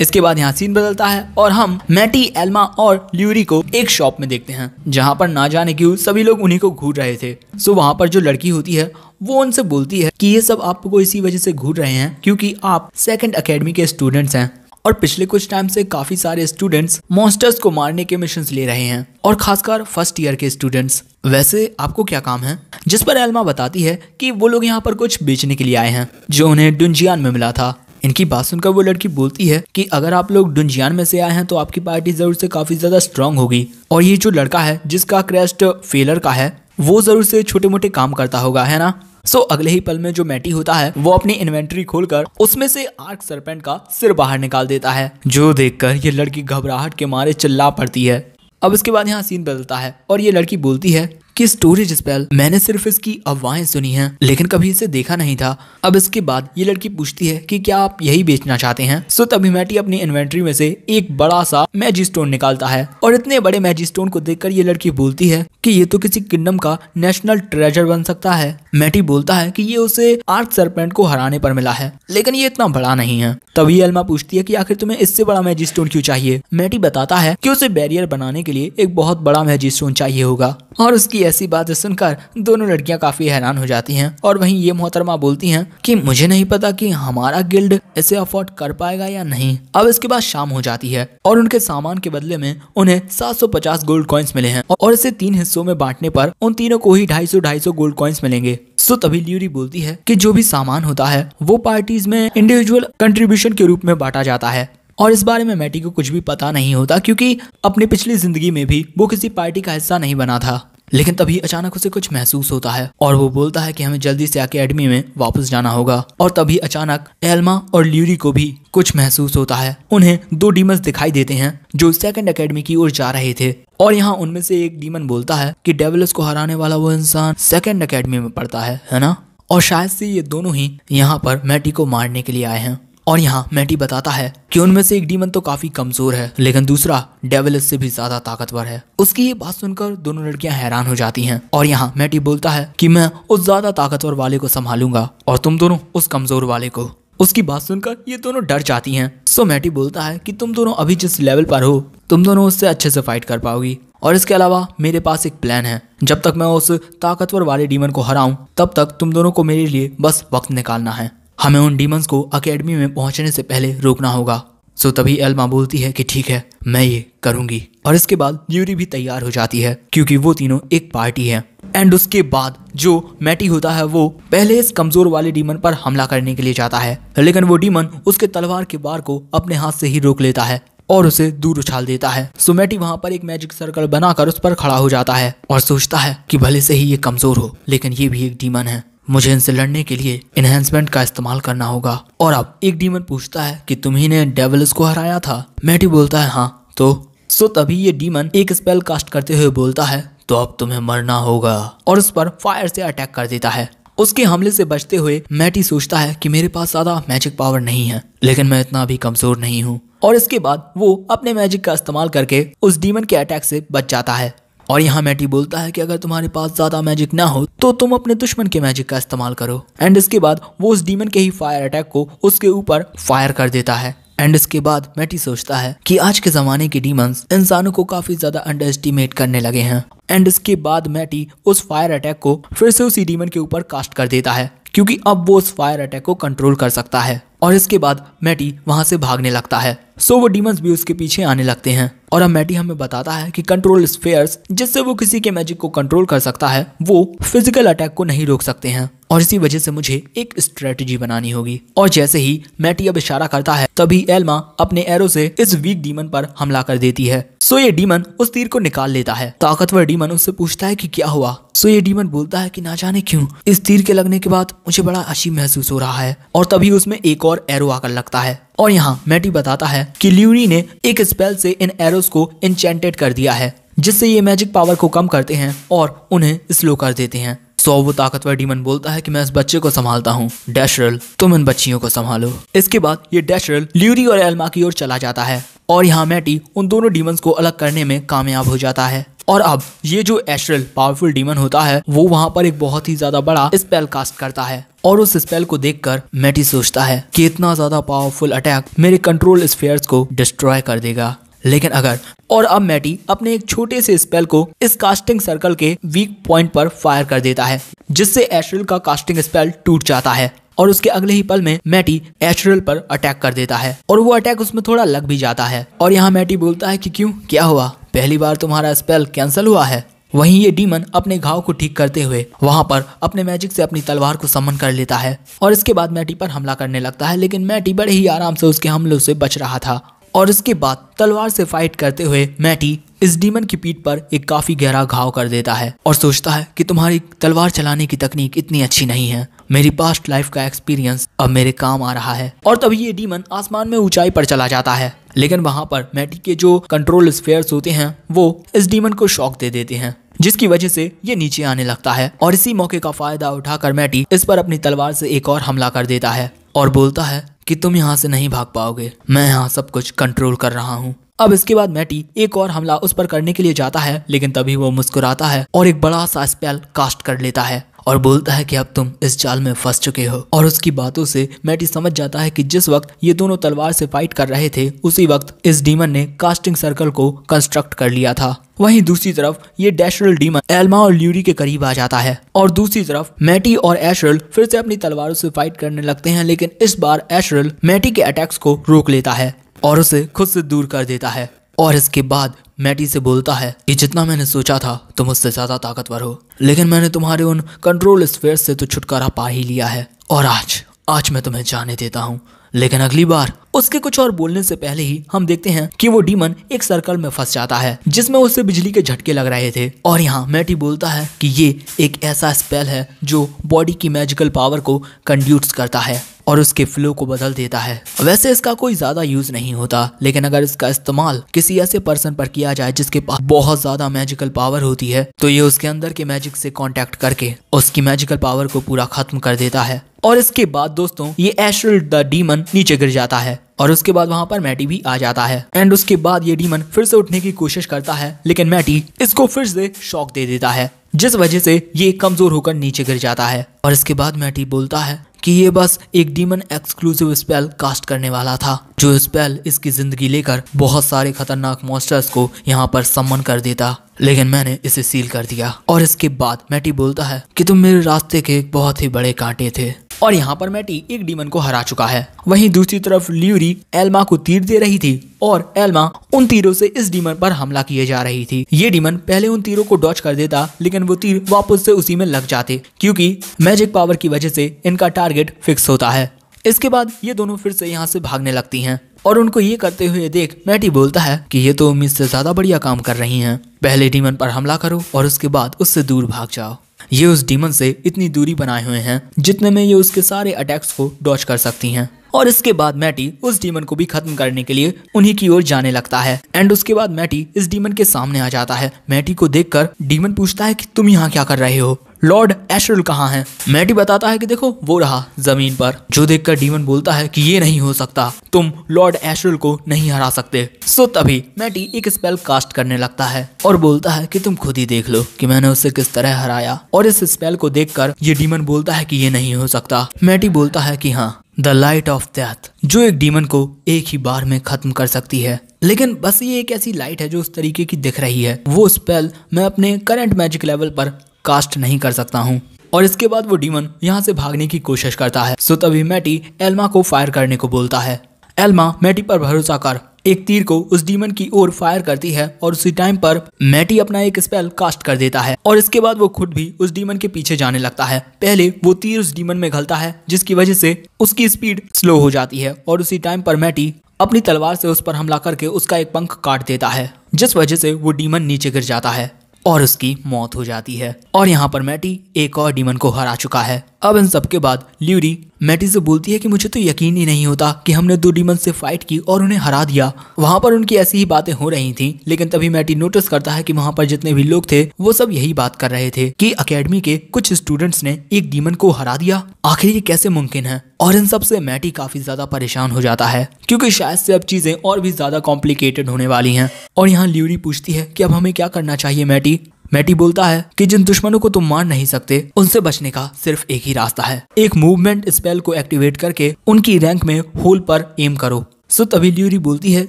इसके बाद यहाँ सीन बदलता है और हम मैटी एल्मा और ल्यूरी को एक शॉप में देखते हैं जहाँ पर ना जाने क्यों सभी लोग उन्हीं को घूर रहे थे सो वहाँ पर जो लड़की होती है वो उनसे बोलती है कि ये सब आपको इसी वजह से घूर रहे हैं क्योंकि आप सेकंड अकेडमी के स्टूडेंट्स हैं और पिछले कुछ टाइम से काफी सारे स्टूडेंट्स मॉन्स्टर्स को मारने के मिशन ले रहे हैं और खासकर फर्स्ट ईयर के स्टूडेंट्स वैसे आपको क्या काम है जिस पर एल्मा बताती है कि वो लोग यहाँ पर कुछ बेचने के लिए आए हैं जो उन्हें डुंजियान में मिला था इनकी बात सुनकर वो लड़की बोलती है कि अगर आप लोग डुंजियान में से आए हैं तो आपकी पार्टी जरूर से काफी ज्यादा स्ट्रांग होगी और ये जो लड़का है जिसका क्रेस्ट फेलर का है वो जरूर से छोटे मोटे काम करता होगा है ना सो so, अगले ही पल में जो मैटी होता है वो अपनी इन्वेंट्री खोलकर उसमें से आर्क सरपेंट का सिर बाहर निकाल देता है जो देखकर ये लड़की घबराहट के मारे चिल्ला पड़ती है अब इसके बाद यहाँ सीन बदलता है और ये लड़की बोलती है की स्टोरेज स्पेल मैंने सिर्फ इसकी अफवाहें सुनी है लेकिन कभी इसे देखा नहीं था अब इसके बाद ये लड़की पूछती है कि क्या आप यही बेचना चाहते हैं सो तभी मैटी अपनी इन्वेंट्री में से एक बड़ा सा मैजी स्टोन निकालता है और इतने बड़े मैजी स्टोन को देखकर ये लड़की बोलती है की ये तो किसी किंगडम का नेशनल ट्रेजर बन सकता है मैटी बोलता है की ये उसे आर्थ सरपेंट को हराने पर मिला है लेकिन ये इतना बड़ा नहीं है तभी अल्मा पूछती है की आखिर तुम्हें इससे बड़ा मैजी स्टोन क्यों चाहिए मैटी बताता है की उसे बैरियर बनाने के लिए एक बहुत बड़ा मैजी स्टोन चाहिए होगा और उसकी ऐसी बातें सुनकर दोनों लड़कियां काफी हैरान हो जाती हैं और वहीं ये मोहतरमा बोलती हैं कि मुझे नहीं पता कि हमारा गिल्ड इसे अफोर्ड कर पाएगा या नहीं अब इसके बाद शाम हो जाती है और उनके सामान के बदले में उन्हें 750 गोल्ड कॉइन्स मिले हैं और इसे तीन हिस्सों में बांटने पर उन तीनों को ही ढाई सौ गोल्ड कॉइन्स मिलेंगे सो तभी ल्यूरी बोलती है की जो भी सामान होता है वो पार्टीज में इंडिविजुअल कंट्रीब्यूशन के रूप में बांटा जाता है और इस बारे में मैटी को कुछ भी पता नहीं होता क्योंकि अपनी पिछली जिंदगी में भी वो किसी पार्टी का हिस्सा नहीं बना था लेकिन तभी अचानक उसे कुछ महसूस होता है और वो बोलता है कि हमें जल्दी से अकेडमी में वापस जाना होगा और तभी अचानक एल्मा और ल्यूरी को भी कुछ महसूस होता है उन्हें दो डीमंस दिखाई देते हैं जो सेकंड एकेडमी की ओर जा रहे थे और यहाँ उनमें से एक डीमन बोलता है कि डेवलस को हराने वाला वो इंसान सेकंड एकेडमी में पड़ता है है ना और शायद से ये दोनों ही यहाँ पर मैटी को मारने के लिए आए हैं और यहाँ मैटी बताता है कि उनमें से एक डीमन तो काफी कमजोर है लेकिन दूसरा डेविल से भी ज्यादा ताकतवर है उसकी ये बात सुनकर दोनों लड़कियां हैरान हो जाती हैं और यहाँ मैटी बोलता है कि मैं उस ज्यादा ताकतवर वाले को संभालूंगा और तुम दोनों उस कमजोर वाले को उसकी बात सुनकर ये दोनों डर जाती हैं सो मैटी बोलता है कि तुम दोनों अभी जिस लेवल पर हो तुम दोनों उससे अच्छे से फाइट कर पाओगी और इसके अलावा मेरे पास एक प्लान है जब तक मैं उस ताकतवर वाले डीमन को हराऊं तब तक तुम दोनों को मेरे लिए बस वक्त निकालना है हमें उन डीमंस को अकेडमी में पहुंचने से पहले रोकना होगा सो तभी एल्मा बोलती है कि ठीक है मैं ये करूंगी और इसके बाद यूरी भी तैयार हो जाती है क्योंकि वो तीनों एक पार्टी है एंड उसके बाद जो मैटी होता है वो पहले इस कमजोर वाले डीमन पर हमला करने के लिए जाता है लेकिन वो डीमन उसके तलवार के बार को अपने हाथ से ही रोक लेता है और उसे दूर उछाल देता है सो मैटी वहां पर एक मैजिक सर्कल बनाकर उस पर खड़ा हो जाता है और सोचता है कि भले से ही ये कमजोर हो लेकिन ये भी एक डीमन है मुझे इनसे लड़ने के लिए इनहेंसमेंट का इस्तेमाल करना होगा और अब एक डीमन पूछता है कि तुम्ही ने डेवल्स को हराया था मैटी बोलता है हाँ तो सो तभी ये डीमन एक स्पेल कास्ट करते हुए बोलता है तो अब तुम्हें मरना होगा और उस पर फायर से अटैक कर देता है उसके हमले से बचते हुए मैटी सोचता है कि मेरे पास ज्यादा मैजिक पावर नहीं है लेकिन मैं इतना भी कमजोर नहीं हूँ और इसके बाद वो अपने मैजिक का इस्तेमाल करके उस डीमन के अटैक से बच जाता है और यहाँ मैटी बोलता है कि अगर तुम्हारे पास ज़्यादा मैजिक ना हो तो तुम अपने दुश्मन के मैजिक का इस्तेमाल करो एंड इसके बाद वो उस डीमन के ही फायर अटैक को उसके ऊपर फायर कर देता है एंड इसके बाद मैटी सोचता है कि आज के जमाने के डीमंस इंसानों को काफी ज्यादा अंडर एस्टिमेट करने लगे हैं एंड इसके बाद मैटी उस फायर अटैक को फिर से उसी डीमन के ऊपर कास्ट कर देता है क्योंकि अब वो उस फायर अटैक को कंट्रोल कर सकता है और इसके बाद मैटी वहाँ से भागने लगता है सो वो डीमंस भी उसके पीछे आने लगते हैं और अब मैटी हमें बताता है कि कंट्रोल स्पेयर जिससे वो किसी के मैजिक को कंट्रोल कर सकता है वो फिजिकल अटैक को नहीं रोक सकते हैं और इसी वजह से मुझे एक स्ट्रेटजी बनानी होगी और जैसे ही मैटी अब इशारा करता है तभी एल्मा अपने एरो से इस वीक डीमन पर हमला कर देती है सो ये डीमन उस तीर को निकाल लेता है ताकतवर डीमन उससे पूछता है कि क्या हुआ सो ये डीमन बोलता है कि ना जाने क्यों इस तीर के लगने के बाद मुझे बड़ा अजीब महसूस हो रहा है और तभी उसमें एक और और एरो आकर लगता है और यहाँ मैटी बताता है कि ल्यूनी ने एक स्पेल से इन एरोस को इंचेंटेड कर दिया है जिससे ये मैजिक पावर को कम करते हैं और उन्हें स्लो कर देते हैं सो वो ताकतवर डीमन बोलता है कि मैं इस बच्चे को संभालता हूँ डैशरल तुम इन बच्चियों को संभालो इसके बाद ये डैशरल ल्यूरी और एल्मा की ओर चला जाता है और यहाँ मैटी उन दोनों डीमंस को अलग करने में कामयाब हो जाता है और अब ये जो एशरल पावरफुल डीमन होता है वो वहाँ पर एक बहुत ही ज्यादा बड़ा स्पेल कास्ट करता है और उस स्पेल को देखकर मैटी सोचता है कि इतना ज्यादा पावरफुल अटैक मेरे कंट्रोल स्पेयर को डिस्ट्रॉय कर देगा लेकिन अगर और अब मैटी अपने एक छोटे से स्पेल को इस कास्टिंग सर्कल के वीक पॉइंट पर फायर कर देता है जिससे एशरल का कास्टिंग स्पेल टूट जाता है और उसके अगले ही पल में मैटी एशरल पर अटैक कर देता है और वो अटैक उसमें थोड़ा लग भी जाता है और यहाँ मैटी बोलता है कि क्यों क्या हुआ पहली बार तुम्हारा स्पेल कैंसिल हुआ है वहीं ये डीमन अपने घाव को ठीक करते हुए वहां पर अपने मैजिक से अपनी तलवार को समन कर लेता है और इसके बाद मैटी पर हमला करने लगता है लेकिन मैटी बड़े ही आराम से उसके हमलों से बच रहा था और इसके बाद तलवार से फाइट करते हुए मैटी इस डीमन की पीठ पर एक काफी गहरा घाव कर देता है और सोचता है कि तुम्हारी तलवार चलाने की तकनीक इतनी अच्छी नहीं है मेरी पास्ट लाइफ का एक्सपीरियंस अब मेरे काम आ रहा है और तभी ये डीमन आसमान में ऊंचाई पर चला जाता है लेकिन वहाँ पर मैटी के जो कंट्रोल स्पेयर्स होते हैं वो इस डीमन को शॉक दे देते हैं जिसकी वजह से ये नीचे आने लगता है और इसी मौके का फायदा उठाकर मैटी इस पर अपनी तलवार से एक और हमला कर देता है और बोलता है कि तुम यहाँ से नहीं भाग पाओगे मैं यहाँ सब कुछ कंट्रोल कर रहा हूँ अब इसके बाद मैटी एक और हमला उस पर करने के लिए जाता है लेकिन तभी वो मुस्कुराता है और एक बड़ा सा स्पेल कास्ट कर लेता है और बोलता है कि अब तुम इस जाल में फंस चुके हो और उसकी बातों से मैटी समझ जाता है कि जिस वक्त ये दोनों तलवार से फाइट कर रहे थे उसी वक्त इस डीमन ने कास्टिंग सर्कल को कंस्ट्रक्ट कर लिया था वहीं दूसरी तरफ ये डैशरल डीमन एल्मा और ल्यूरी के करीब आ जाता है और दूसरी तरफ मैटी और एशरल फिर से अपनी तलवारों से फाइट करने लगते हैं लेकिन इस बार एशरल मैटी के अटैक्स को रोक लेता है और उसे खुद से दूर कर देता है और इसके बाद मैटी से बोलता है कि जितना मैंने सोचा था तुम उससे ज़्यादा ताकतवर हो लेकिन मैंने तुम्हारे उन कंट्रोल स्पेयर से तो छुटकारा पा ही लिया है और आज आज मैं तुम्हें जाने देता हूँ लेकिन अगली बार उसके कुछ और बोलने से पहले ही हम देखते हैं कि वो डीमन एक सर्कल में फंस जाता है जिसमें उसे बिजली के झटके लग रहे थे और यहाँ मैटी बोलता है कि ये एक ऐसा स्पेल है जो बॉडी की मैजिकल पावर को कंड्यूट करता है और उसके फ्लो को बदल देता है वैसे इसका कोई ज्यादा यूज नहीं होता लेकिन अगर इसका इस्तेमाल किसी ऐसे पर्सन पर किया जाए जिसके पास बहुत ज्यादा मैजिकल पावर होती है तो ये उसके अंदर के मैजिक से कॉन्टेक्ट करके उसकी मैजिकल पावर को पूरा खत्म कर देता है और इसके बाद दोस्तों ये एशल द डीमन नीचे गिर जाता है और उसके बाद वहां पर मैटी भी आ जाता है एंड उसके बाद ये डीमन फिर से उठने की कोशिश करता है लेकिन मैटी इसको फिर से शॉक दे देता है जिस वजह से ये कमजोर होकर नीचे गिर जाता है और इसके बाद मैटी बोलता है कि ये बस एक डीमन एक्सक्लूसिव स्पेल कास्ट करने वाला था जो स्पेल इसकी जिंदगी लेकर बहुत सारे खतरनाक मॉन्स्टर्स को यहाँ पर सम्मन कर देता लेकिन मैंने इसे सील कर दिया और इसके बाद मैटी बोलता है कि तुम मेरे रास्ते के बहुत ही बड़े कांटे थे और यहाँ पर मैटी एक डीमन को हरा चुका है वहीं दूसरी तरफ ल्यूरी एल्मा को तीर दे रही थी और एल्मा उन तीरों से इस डीमन पर हमला किए जा रही थी ये डीमन पहले उन तीरों को डॉच कर देता लेकिन वो तीर वापस से उसी में लग जाते क्योंकि मैजिक पावर की वजह से इनका टारगेट फिक्स होता है इसके बाद ये दोनों फिर से यहाँ से भागने लगती हैं और उनको ये करते हुए देख मैटी बोलता है कि ये तो उम्मीद से ज्यादा बढ़िया काम कर रही हैं पहले डीमन पर हमला करो और उसके बाद उससे दूर भाग जाओ ये उस डीमन से इतनी दूरी बनाए हुए हैं जितने में ये उसके सारे अटैक्स को डॉच कर सकती हैं और इसके बाद मैटी उस डीमन को भी खत्म करने के लिए उन्हीं की ओर जाने लगता है एंड उसके बाद मैटी इस डीमन के सामने आ जाता है मैटी को देखकर डीमन पूछता है कि तुम यहाँ क्या कर रहे हो लॉर्ड एशरल कहाँ है मैटी बताता है कि देखो वो रहा जमीन पर जो देखकर डीमन बोलता है कि ये नहीं हो सकता तुम लॉर्ड एशरल को नहीं हरा सकते सो तभी मैटी एक स्पेल कास्ट करने लगता है और बोलता है कि तुम खुद ही देख लो कि मैंने उसे किस तरह हराया और इस स्पेल को देखकर ये डीमन बोलता है कि ये नहीं हो सकता मैटी बोलता है कि हाँ द लाइट ऑफ डेथ जो एक डीमन को एक ही बार में खत्म कर सकती है लेकिन बस ये एक ऐसी लाइट है जो उस तरीके की दिख रही है वो स्पेल मैं अपने करंट मैजिक लेवल पर कास्ट नहीं कर सकता हूँ और इसके बाद वो डीमन यहाँ से भागने की कोशिश करता है सो तभी मैटी एल्मा को फायर करने को बोलता है एल्मा मैटी पर भरोसा कर एक तीर को उस डीमन की ओर फायर करती है और उसी टाइम पर मैटी अपना एक स्पेल कास्ट कर देता है और इसके बाद वो खुद भी उस डीमन के पीछे जाने लगता है पहले वो तीर उस डीमन में घलता है जिसकी वजह से उसकी स्पीड स्लो हो जाती है और उसी टाइम पर मैटी अपनी तलवार से उस पर हमला करके उसका एक पंख काट देता है जिस वजह से वो डीमन नीचे गिर जाता है और उसकी मौत हो जाती है और यहाँ पर मैटी एक और डीमन को हरा चुका है अब इन सबके बाद ल्यूरी से बोलती है कि मुझे तो यकीन ही नहीं होता कि हमने दो डीमन से फाइट की और उन्हें हरा दिया वहां पर उनकी ऐसी ही बातें हो रही थी लेकिन तभी मैटी नोटिस करता है कि वहां पर जितने भी लोग थे वो सब यही बात कर रहे थे कि अकेडमी के कुछ स्टूडेंट्स ने एक डीमन को हरा दिया आखिर ये कैसे मुमकिन है और इन सब मैटी काफी ज्यादा परेशान हो जाता है क्योंकि शायद से अब चीजें और भी ज्यादा कॉम्प्लिकेटेड होने वाली हैं और यहाँ ल्यूरी पूछती है कि अब हमें क्या करना चाहिए मैटी मैटी बोलता है कि जिन दुश्मनों को तुम मार नहीं सकते उनसे बचने का सिर्फ एक ही रास्ता है एक मूवमेंट स्पेल को एक्टिवेट करके उनकी रैंक में होल पर एम करो सो तभी ल्यूरी बोलती है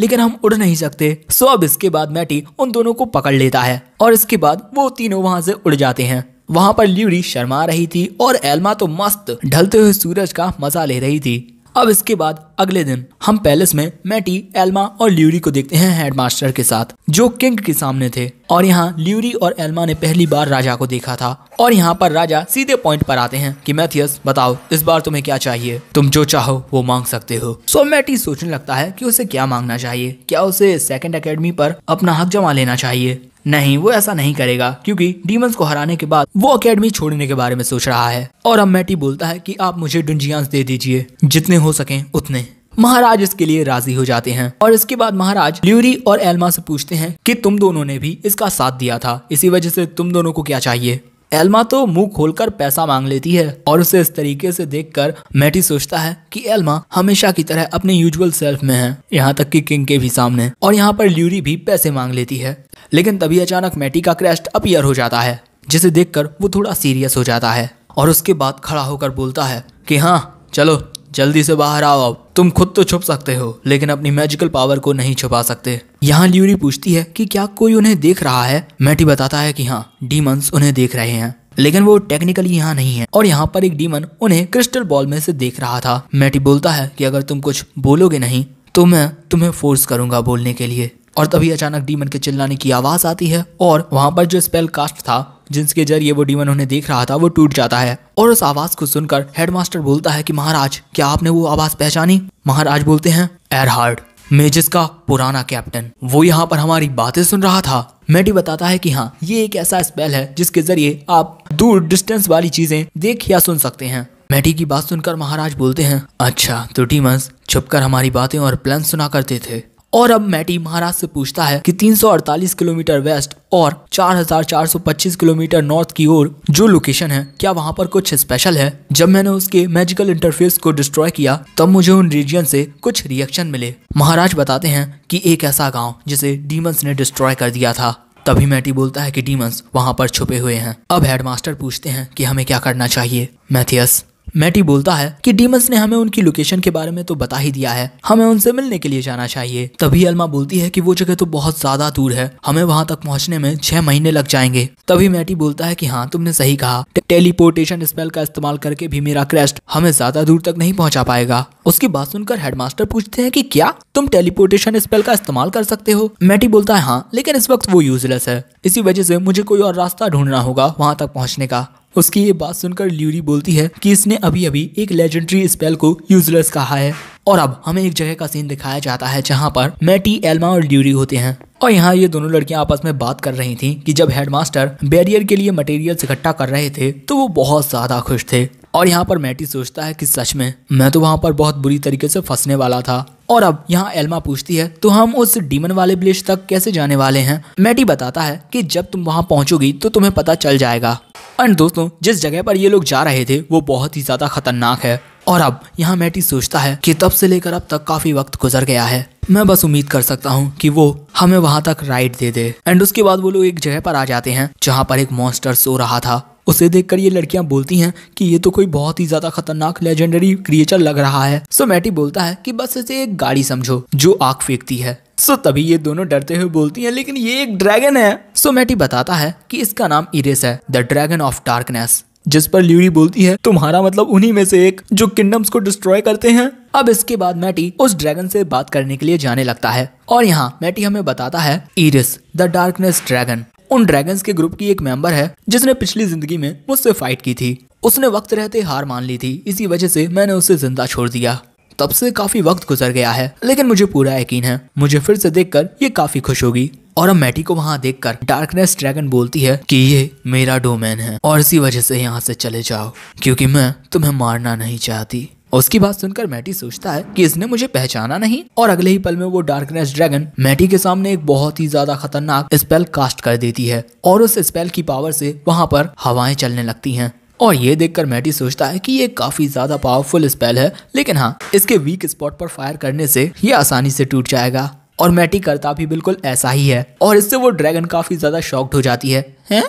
लेकिन हम उड़ नहीं सकते सो अब इसके बाद मैटी उन दोनों को पकड़ लेता है और इसके बाद वो तीनों वहां से उड़ जाते हैं वहां पर ल्यूरी शर्मा रही थी और एल्मा तो मस्त ढलते हुए सूरज का मजा ले रही थी अब इसके बाद अगले दिन हम पैलेस में मैटी एल्मा और ल्यूरी को देखते हैं हेडमास्टर के साथ जो किंग के सामने थे और यहाँ ल्यूरी और एल्मा ने पहली बार राजा को देखा था और यहाँ पर राजा सीधे पॉइंट पर आते हैं कि मैथियस बताओ इस बार तुम्हें क्या चाहिए तुम जो चाहो वो मांग सकते हो सो मैटी सोचने लगता है की उसे क्या मांगना चाहिए क्या उसे सेकेंड अकेडमी पर अपना हक जमा लेना चाहिए नहीं वो ऐसा नहीं करेगा क्योंकि डीमंस को हराने के बाद वो अकेडमी छोड़ने के बारे में सोच रहा है और अब मैटी बोलता है कि आप मुझे डुंजियांस दे दीजिए जितने हो सके उतने महाराज इसके लिए राजी हो जाते हैं और इसके बाद महाराज ल्यूरी और एल्मा से पूछते हैं कि तुम दोनों ने भी इसका साथ दिया था इसी वजह से तुम दोनों को क्या चाहिए एल्मा तो मुंह खोलकर पैसा मांग लेती है और उसे इस तरीके से देखकर मैटी सोचता है कि एल्मा हमेशा की तरह अपने यूजुअल सेल्फ में है यहाँ तक कि किंग के भी सामने और यहाँ पर ल्यूरी भी पैसे मांग लेती है लेकिन तभी अचानक मैटी का क्रैश अपियर हो जाता है जिसे देखकर वो थोड़ा सीरियस हो जाता है और उसके बाद खड़ा होकर बोलता है कि हाँ चलो जल्दी से बाहर आओ अब तुम खुद तो छुप सकते हो लेकिन अपनी मैजिकल पावर को नहीं छुपा सकते यहाँ ल्यूरी पूछती है कि क्या कोई उन्हें देख रहा है मैटी बताता है कि हाँ डीमंस उन्हें देख रहे हैं लेकिन वो टेक्निकली यहाँ नहीं है और यहाँ पर एक डीमन उन्हें क्रिस्टल बॉल में से देख रहा था मैटी बोलता है कि अगर तुम कुछ बोलोगे नहीं तो मैं तुम्हें फोर्स करूंगा बोलने के लिए और तभी अचानक डीमन के चिल्लाने की आवाज़ आती है और वहाँ पर जो स्पेल कास्ट था जिसके जरिए वो डीमन उन्हें देख रहा था वो टूट जाता है और उस आवाज़ को सुनकर हेडमास्टर बोलता है कि महाराज क्या आपने वो आवाज़ पहचानी महाराज बोलते हैं एयरहार्ड मेजिस का पुराना कैप्टन वो यहाँ पर हमारी बातें सुन रहा था मैटी बताता है कि हाँ ये एक ऐसा स्पेल है जिसके जरिए आप दूर डिस्टेंस वाली चीजें देख या सुन सकते हैं मैडी की बात सुनकर महाराज बोलते हैं अच्छा तो डीमस छुपकर हमारी बातें और प्लान सुना करते थे और अब मैटी महाराष्ट्र से पूछता है कि 348 किलोमीटर वेस्ट और 4425 किलोमीटर नॉर्थ की ओर जो लोकेशन है क्या वहाँ पर कुछ स्पेशल है जब मैंने उसके मैजिकल इंटरफेस को डिस्ट्रॉय किया तब मुझे उन रीजन से कुछ रिएक्शन मिले महाराज बताते हैं कि एक ऐसा गाँव जिसे डीमंस ने डिस्ट्रॉय कर दिया था तभी मैटी बोलता है कि डीमंस वहाँ पर छुपे हुए हैं अब हेडमास्टर पूछते हैं कि हमें क्या करना चाहिए मैथियस मैटी बोलता है कि डीमस ने हमें उनकी लोकेशन के बारे में तो बता ही दिया है हमें उनसे मिलने के लिए जाना चाहिए तभी अल्मा बोलती है कि वो जगह तो बहुत ज्यादा दूर है हमें वहां तक पहुंचने में छह महीने लग जाएंगे तभी मैटी बोलता है कि हाँ तुमने सही कहा टेलीपोर्टेशन स्पेल का इस्तेमाल करके भी मेरा क्रेस्ट हमें ज्यादा दूर तक नहीं पहुँचा पाएगा उसकी बात सुनकर हेडमास्टर पूछते हैं कि क्या तुम टेलीपोर्टेशन स्पेल का इस्तेमाल कर सकते हो मैटी बोलता है हाँ लेकिन इस वक्त वो यूजलेस है इसी वजह से मुझे कोई और रास्ता ढूंढना होगा वहां तक पहुंचने का उसकी ये बात सुनकर ल्यूरी बोलती है कि इसने अभी अभी एक लेजेंडरी स्पेल को यूजलेस कहा है और अब हमें एक जगह का सीन दिखाया जाता है जहाँ पर मैटी एल्मा और ड्यूरी होते हैं और यहाँ ये दोनों लड़कियां आपस में बात कर रही थीं कि जब हेडमास्टर बैरियर के लिए मटेरियल्स इकट्ठा कर रहे थे तो वो बहुत ज़्यादा खुश थे और यहाँ पर मैटी सोचता है कि सच में मैं तो वहाँ पर बहुत बुरी तरीके से फंसने वाला था और अब यहाँ एल्मा पूछती है तो हम उस डीमन वाले ब्लेश तक कैसे जाने वाले हैं मैटी बताता है कि जब तुम वहाँ पहुंचोगी तो तुम्हें पता चल जाएगा एंड दोस्तों जिस जगह पर ये लोग जा रहे थे वो बहुत ही ज़्यादा खतरनाक है और अब यहाँ मैटी सोचता है कि तब से लेकर अब तक काफी वक्त गुजर गया है मैं बस उम्मीद कर सकता हूँ कि वो हमें वहां तक राइड दे दे एंड उसके बाद वो लोग एक जगह पर आ जाते हैं जहाँ पर एक मॉन्स्टर सो रहा था उसे देखकर ये लड़कियां बोलती हैं कि ये तो कोई बहुत ही ज्यादा खतरनाक लेजेंडरी क्रिएचर लग रहा है सो मैटी बोलता है कि बस इसे एक गाड़ी समझो जो आग फेंकती है सो तभी ये दोनों डरते हुए बोलती हैं लेकिन ये एक ड्रैगन है सो मैटी बताता है कि इसका नाम इरेस है द ड्रैगन ऑफ डार्कनेस जिस पर ल्यूरी बोलती है तुम्हारा मतलब उन्हीं में से एक जो किंगडम्स को डिस्ट्रॉय करते हैं अब इसके बाद मैटी उस ड्रैगन से बात करने के लिए जाने लगता है और यहाँ मैटी हमें बताता है इरिस द डार्कनेस ड्रैगन उन ड्रैगन्स के ग्रुप की एक मेंबर है जिसने पिछली जिंदगी में मुझसे फाइट की थी उसने वक्त रहते हार मान ली थी इसी वजह से मैंने उसे जिंदा छोड़ दिया तब से काफी वक्त गुजर गया है लेकिन मुझे पूरा यकीन है मुझे फिर से देखकर ये काफी खुश होगी और अब मैटी को वहाँ देखकर डार्कनेस ड्रैगन बोलती है कि ये मेरा डोमेन है और इसी वजह से यहाँ से चले जाओ क्योंकि मैं तुम्हें मारना नहीं चाहती उसकी बात सुनकर मैटी सोचता है कि इसने मुझे पहचाना नहीं और अगले ही पल में वो डार्कनेस ड्रैगन मैटी के सामने एक बहुत ही ज्यादा खतरनाक स्पेल कास्ट कर देती है और उस स्पेल की पावर से वहां पर हवाएं चलने लगती हैं और ये देखकर मैटी सोचता है कि ये काफी ज्यादा पावरफुल स्पेल है लेकिन हाँ इसके वीक स्पॉट पर फायर करने से ये आसानी से टूट जाएगा और मैटी करता भी बिल्कुल ऐसा ही है और इससे वो ड्रैगन काफी ज्यादा शॉक्ड हो जाती है हैं?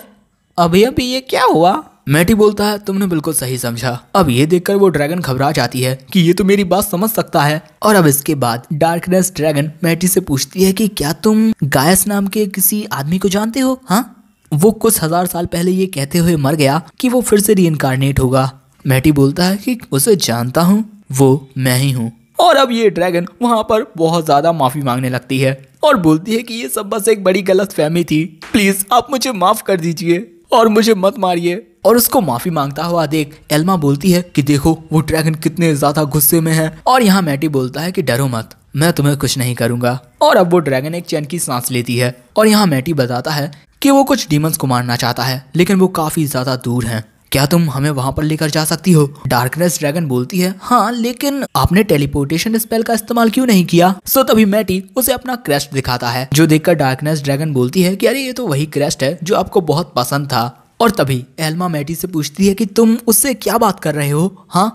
अभी अभी ये क्या हुआ मैटी बोलता है तुमने बिल्कुल सही समझा अब ये देखकर वो ड्रैगन घबरा जाती है कि ये तो मेरी बात समझ सकता है और अब इसके बाद डार्कनेस ड्रैगन मैटी से पूछती है कि क्या तुम गायस नाम के किसी आदमी को जानते हो हाँ वो कुछ हजार साल पहले ये कहते हुए मर गया कि वो फिर से रीइनकारनेट होगा मैटी बोलता है कि उसे जानता हूँ वो मैं ही हूँ और अब ये ड्रैगन वहाँ पर बहुत ज़्यादा माफ़ी मांगने लगती है और बोलती है कि ये सब बस एक बड़ी गलत फहमी थी प्लीज़ आप मुझे माफ़ कर दीजिए और मुझे मत मारिए और उसको माफ़ी मांगता हुआ देख एल्मा बोलती है कि देखो वो ड्रैगन कितने ज़्यादा गुस्से में है और यहाँ मैटी बोलता है कि डरो मत मैं तुम्हें कुछ नहीं करूंगा और अब वो ड्रैगन एक चैन की सांस लेती है और यहाँ मैटी बताता है कि वो कुछ डीमंस को मारना चाहता है लेकिन वो काफ़ी ज़्यादा दूर हैं क्या तुम हमें वहां पर लेकर जा सकती हो डार्कनेस ड्रैगन बोलती है हाँ लेकिन आपने टेलीपोर्टेशन स्पेल का इस्तेमाल क्यों नहीं किया सो तभी मैटी उसे अपना क्रेस्ट दिखाता है जो देखकर डार्कनेस ड्रैगन बोलती है कि अरे ये तो वही क्रेस्ट है जो आपको बहुत पसंद था और तभी एल्मा मैटी से पूछती है कि तुम उससे क्या बात कर रहे हो हाँ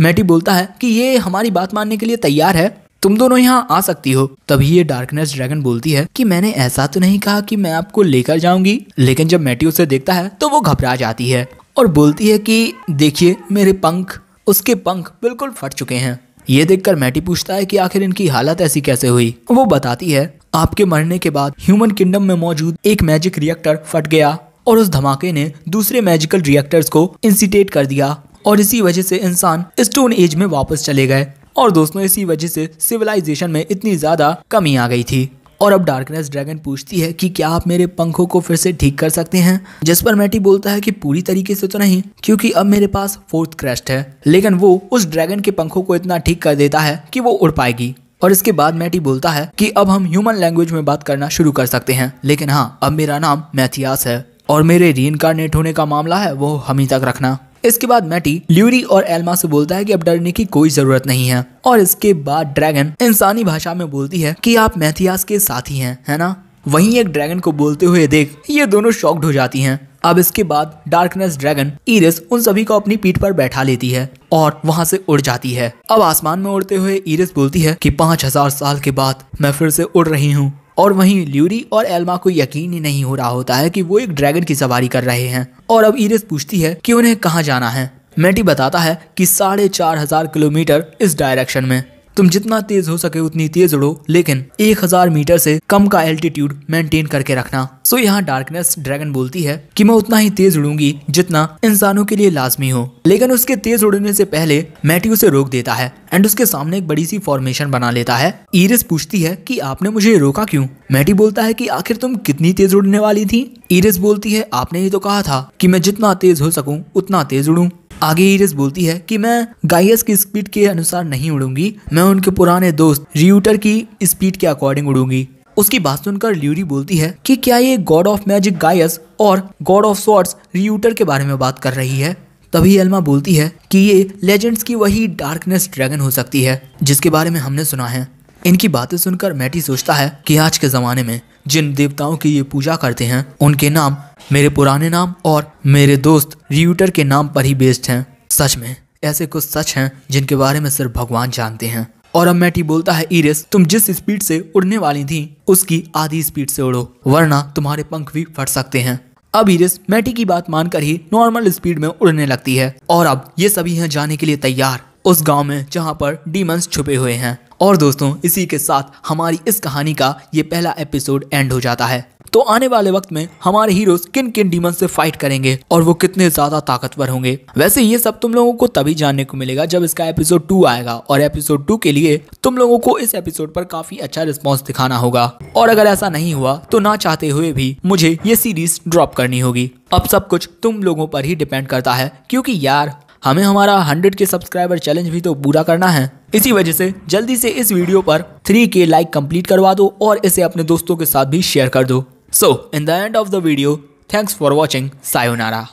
मैटी बोलता है कि ये हमारी बात मानने के लिए तैयार है तुम दोनों यहाँ आ सकती हो तभी ये डार्कनेस ड्रैगन बोलती है कि मैंने ऐसा तो नहीं कहा कि मैं आपको लेकर जाऊंगी लेकिन जब मैटी उसे देखता है तो वो घबरा जाती है और बोलती है कि देखिए मेरे पंख उसके पंख बिल्कुल फट चुके हैं ये देखकर मैटी पूछता है कि आखिर इनकी हालत ऐसी कैसे हुई वो बताती है आपके मरने के बाद ह्यूमन किंगडम में मौजूद एक मैजिक रिएक्टर फट गया और उस धमाके ने दूसरे मैजिकल रिएक्टर्स को इंसिटेट कर दिया और इसी वजह से इंसान स्टोन एज में वापस चले गए और दोस्तों इसी वजह से सिविलाइजेशन में इतनी ज़्यादा कमी आ गई थी और अब डार्कनेस ड्रैगन पूछती है कि क्या आप मेरे पंखों को फिर से ठीक कर सकते हैं जिस पर मैटी बोलता है कि पूरी तरीके से तो नहीं क्योंकि अब मेरे पास फोर्थ क्रेस्ट है लेकिन वो उस ड्रैगन के पंखों को इतना ठीक कर देता है कि वो उड़ पाएगी और इसके बाद मैटी बोलता है कि अब हम ह्यूमन लैंग्वेज में बात करना शुरू कर सकते हैं लेकिन हाँ अब मेरा नाम मैथियास है और मेरे री होने का मामला है वो हम ही तक रखना इसके बाद मैटी ल्यूरी और एल्मा से बोलता है कि अब डरने की कोई जरूरत नहीं है और इसके बाद ड्रैगन इंसानी भाषा में बोलती है कि आप मैथियास के साथी हैं है ना वहीं एक ड्रैगन को बोलते हुए देख ये दोनों शॉक्ड हो जाती हैं अब इसके बाद डार्कनेस ड्रैगन इरिस उन सभी को अपनी पीठ पर बैठा लेती है और वहां से उड़ जाती है अब आसमान में उड़ते हुए इरिस बोलती है कि पांच हजार साल के बाद मैं फिर से उड़ रही हूँ और वहीं ल्यूरी और एल्मा को यकीन ही नहीं हो रहा होता है कि वो एक ड्रैगन की सवारी कर रहे हैं और अब इरिस पूछती है कि उन्हें कहाँ जाना है मैटी बताता है कि साढ़े चार हजार किलोमीटर इस डायरेक्शन में तुम जितना तेज हो सके उतनी तेज उड़ो लेकिन 1000 मीटर से कम का एल्टीट्यूड मेंटेन करके रखना सो यहाँ डार्कनेस ड्रैगन बोलती है कि मैं उतना ही तेज उड़ूंगी जितना इंसानों के लिए लाजमी हो लेकिन उसके तेज उड़ने से पहले मैटी उसे रोक देता है एंड उसके सामने एक बड़ी सी फॉर्मेशन बना लेता है ईरिस पूछती है की आपने मुझे रोका क्यूँ मैटी बोलता है की आखिर तुम कितनी तेज उड़ने वाली थी ईरिस बोलती है आपने ये तो कहा था की मैं जितना तेज हो सकूँ उतना तेज उड़ू आगे इरिस बोलती है कि मैं गाइस की स्पीड के अनुसार नहीं उड़ूंगी मैं उनके पुराने दोस्त रियूटर की स्पीड के अकॉर्डिंग उड़ूंगी उसकी बात सुनकर ल्यूरी बोलती है कि क्या ये गॉड ऑफ मैजिक गायस और गॉड ऑफ सॉर्ट्स रियूटर के बारे में बात कर रही है तभी एल्मा बोलती है कि ये लेजेंड्स की वही डार्कनेस ड्रैगन हो सकती है जिसके बारे में हमने सुना है इनकी बातें सुनकर मैटी सोचता है कि आज के ज़माने में जिन देवताओं की ये पूजा करते हैं उनके नाम मेरे पुराने नाम और मेरे दोस्त रियूटर के नाम पर ही बेस्ड हैं सच में ऐसे कुछ सच हैं जिनके बारे में सिर्फ भगवान जानते हैं और अब मैटी बोलता है इरिस तुम जिस स्पीड से उड़ने वाली थी उसकी आधी स्पीड से उड़ो वरना तुम्हारे पंख भी फट सकते हैं अब इरिस मैटी की बात मानकर ही नॉर्मल स्पीड में उड़ने लगती है और अब ये सभी हैं जाने के लिए तैयार उस गांव में जहां पर डीमंस छुपे हुए हैं और दोस्तों इसी के साथ हमारी इस कहानी का ये पहला एपिसोड एंड हो जाता है तो आने वाले वक्त में हमारे हीरोज किन किन डीमंस से फाइट करेंगे और वो कितने ज्यादा ताकतवर होंगे वैसे ये सब तुम लोगों को तभी जानने को मिलेगा जब इसका एपिसोड टू आएगा और एपिसोड टू के लिए तुम लोगों को इस एपिसोड पर काफी अच्छा रिस्पॉन्स दिखाना होगा और अगर ऐसा नहीं हुआ तो ना चाहते हुए भी मुझे ये सीरीज ड्रॉप करनी होगी अब सब कुछ तुम लोगों पर ही डिपेंड करता है क्योंकि यार हमें हमारा हंड्रेड के सब्सक्राइबर चैलेंज भी तो पूरा करना है इसी वजह से जल्दी से इस वीडियो पर थ्री के लाइक कंप्लीट करवा दो और इसे अपने दोस्तों के साथ भी शेयर कर दो so in the end of the video thanks for watching sayonara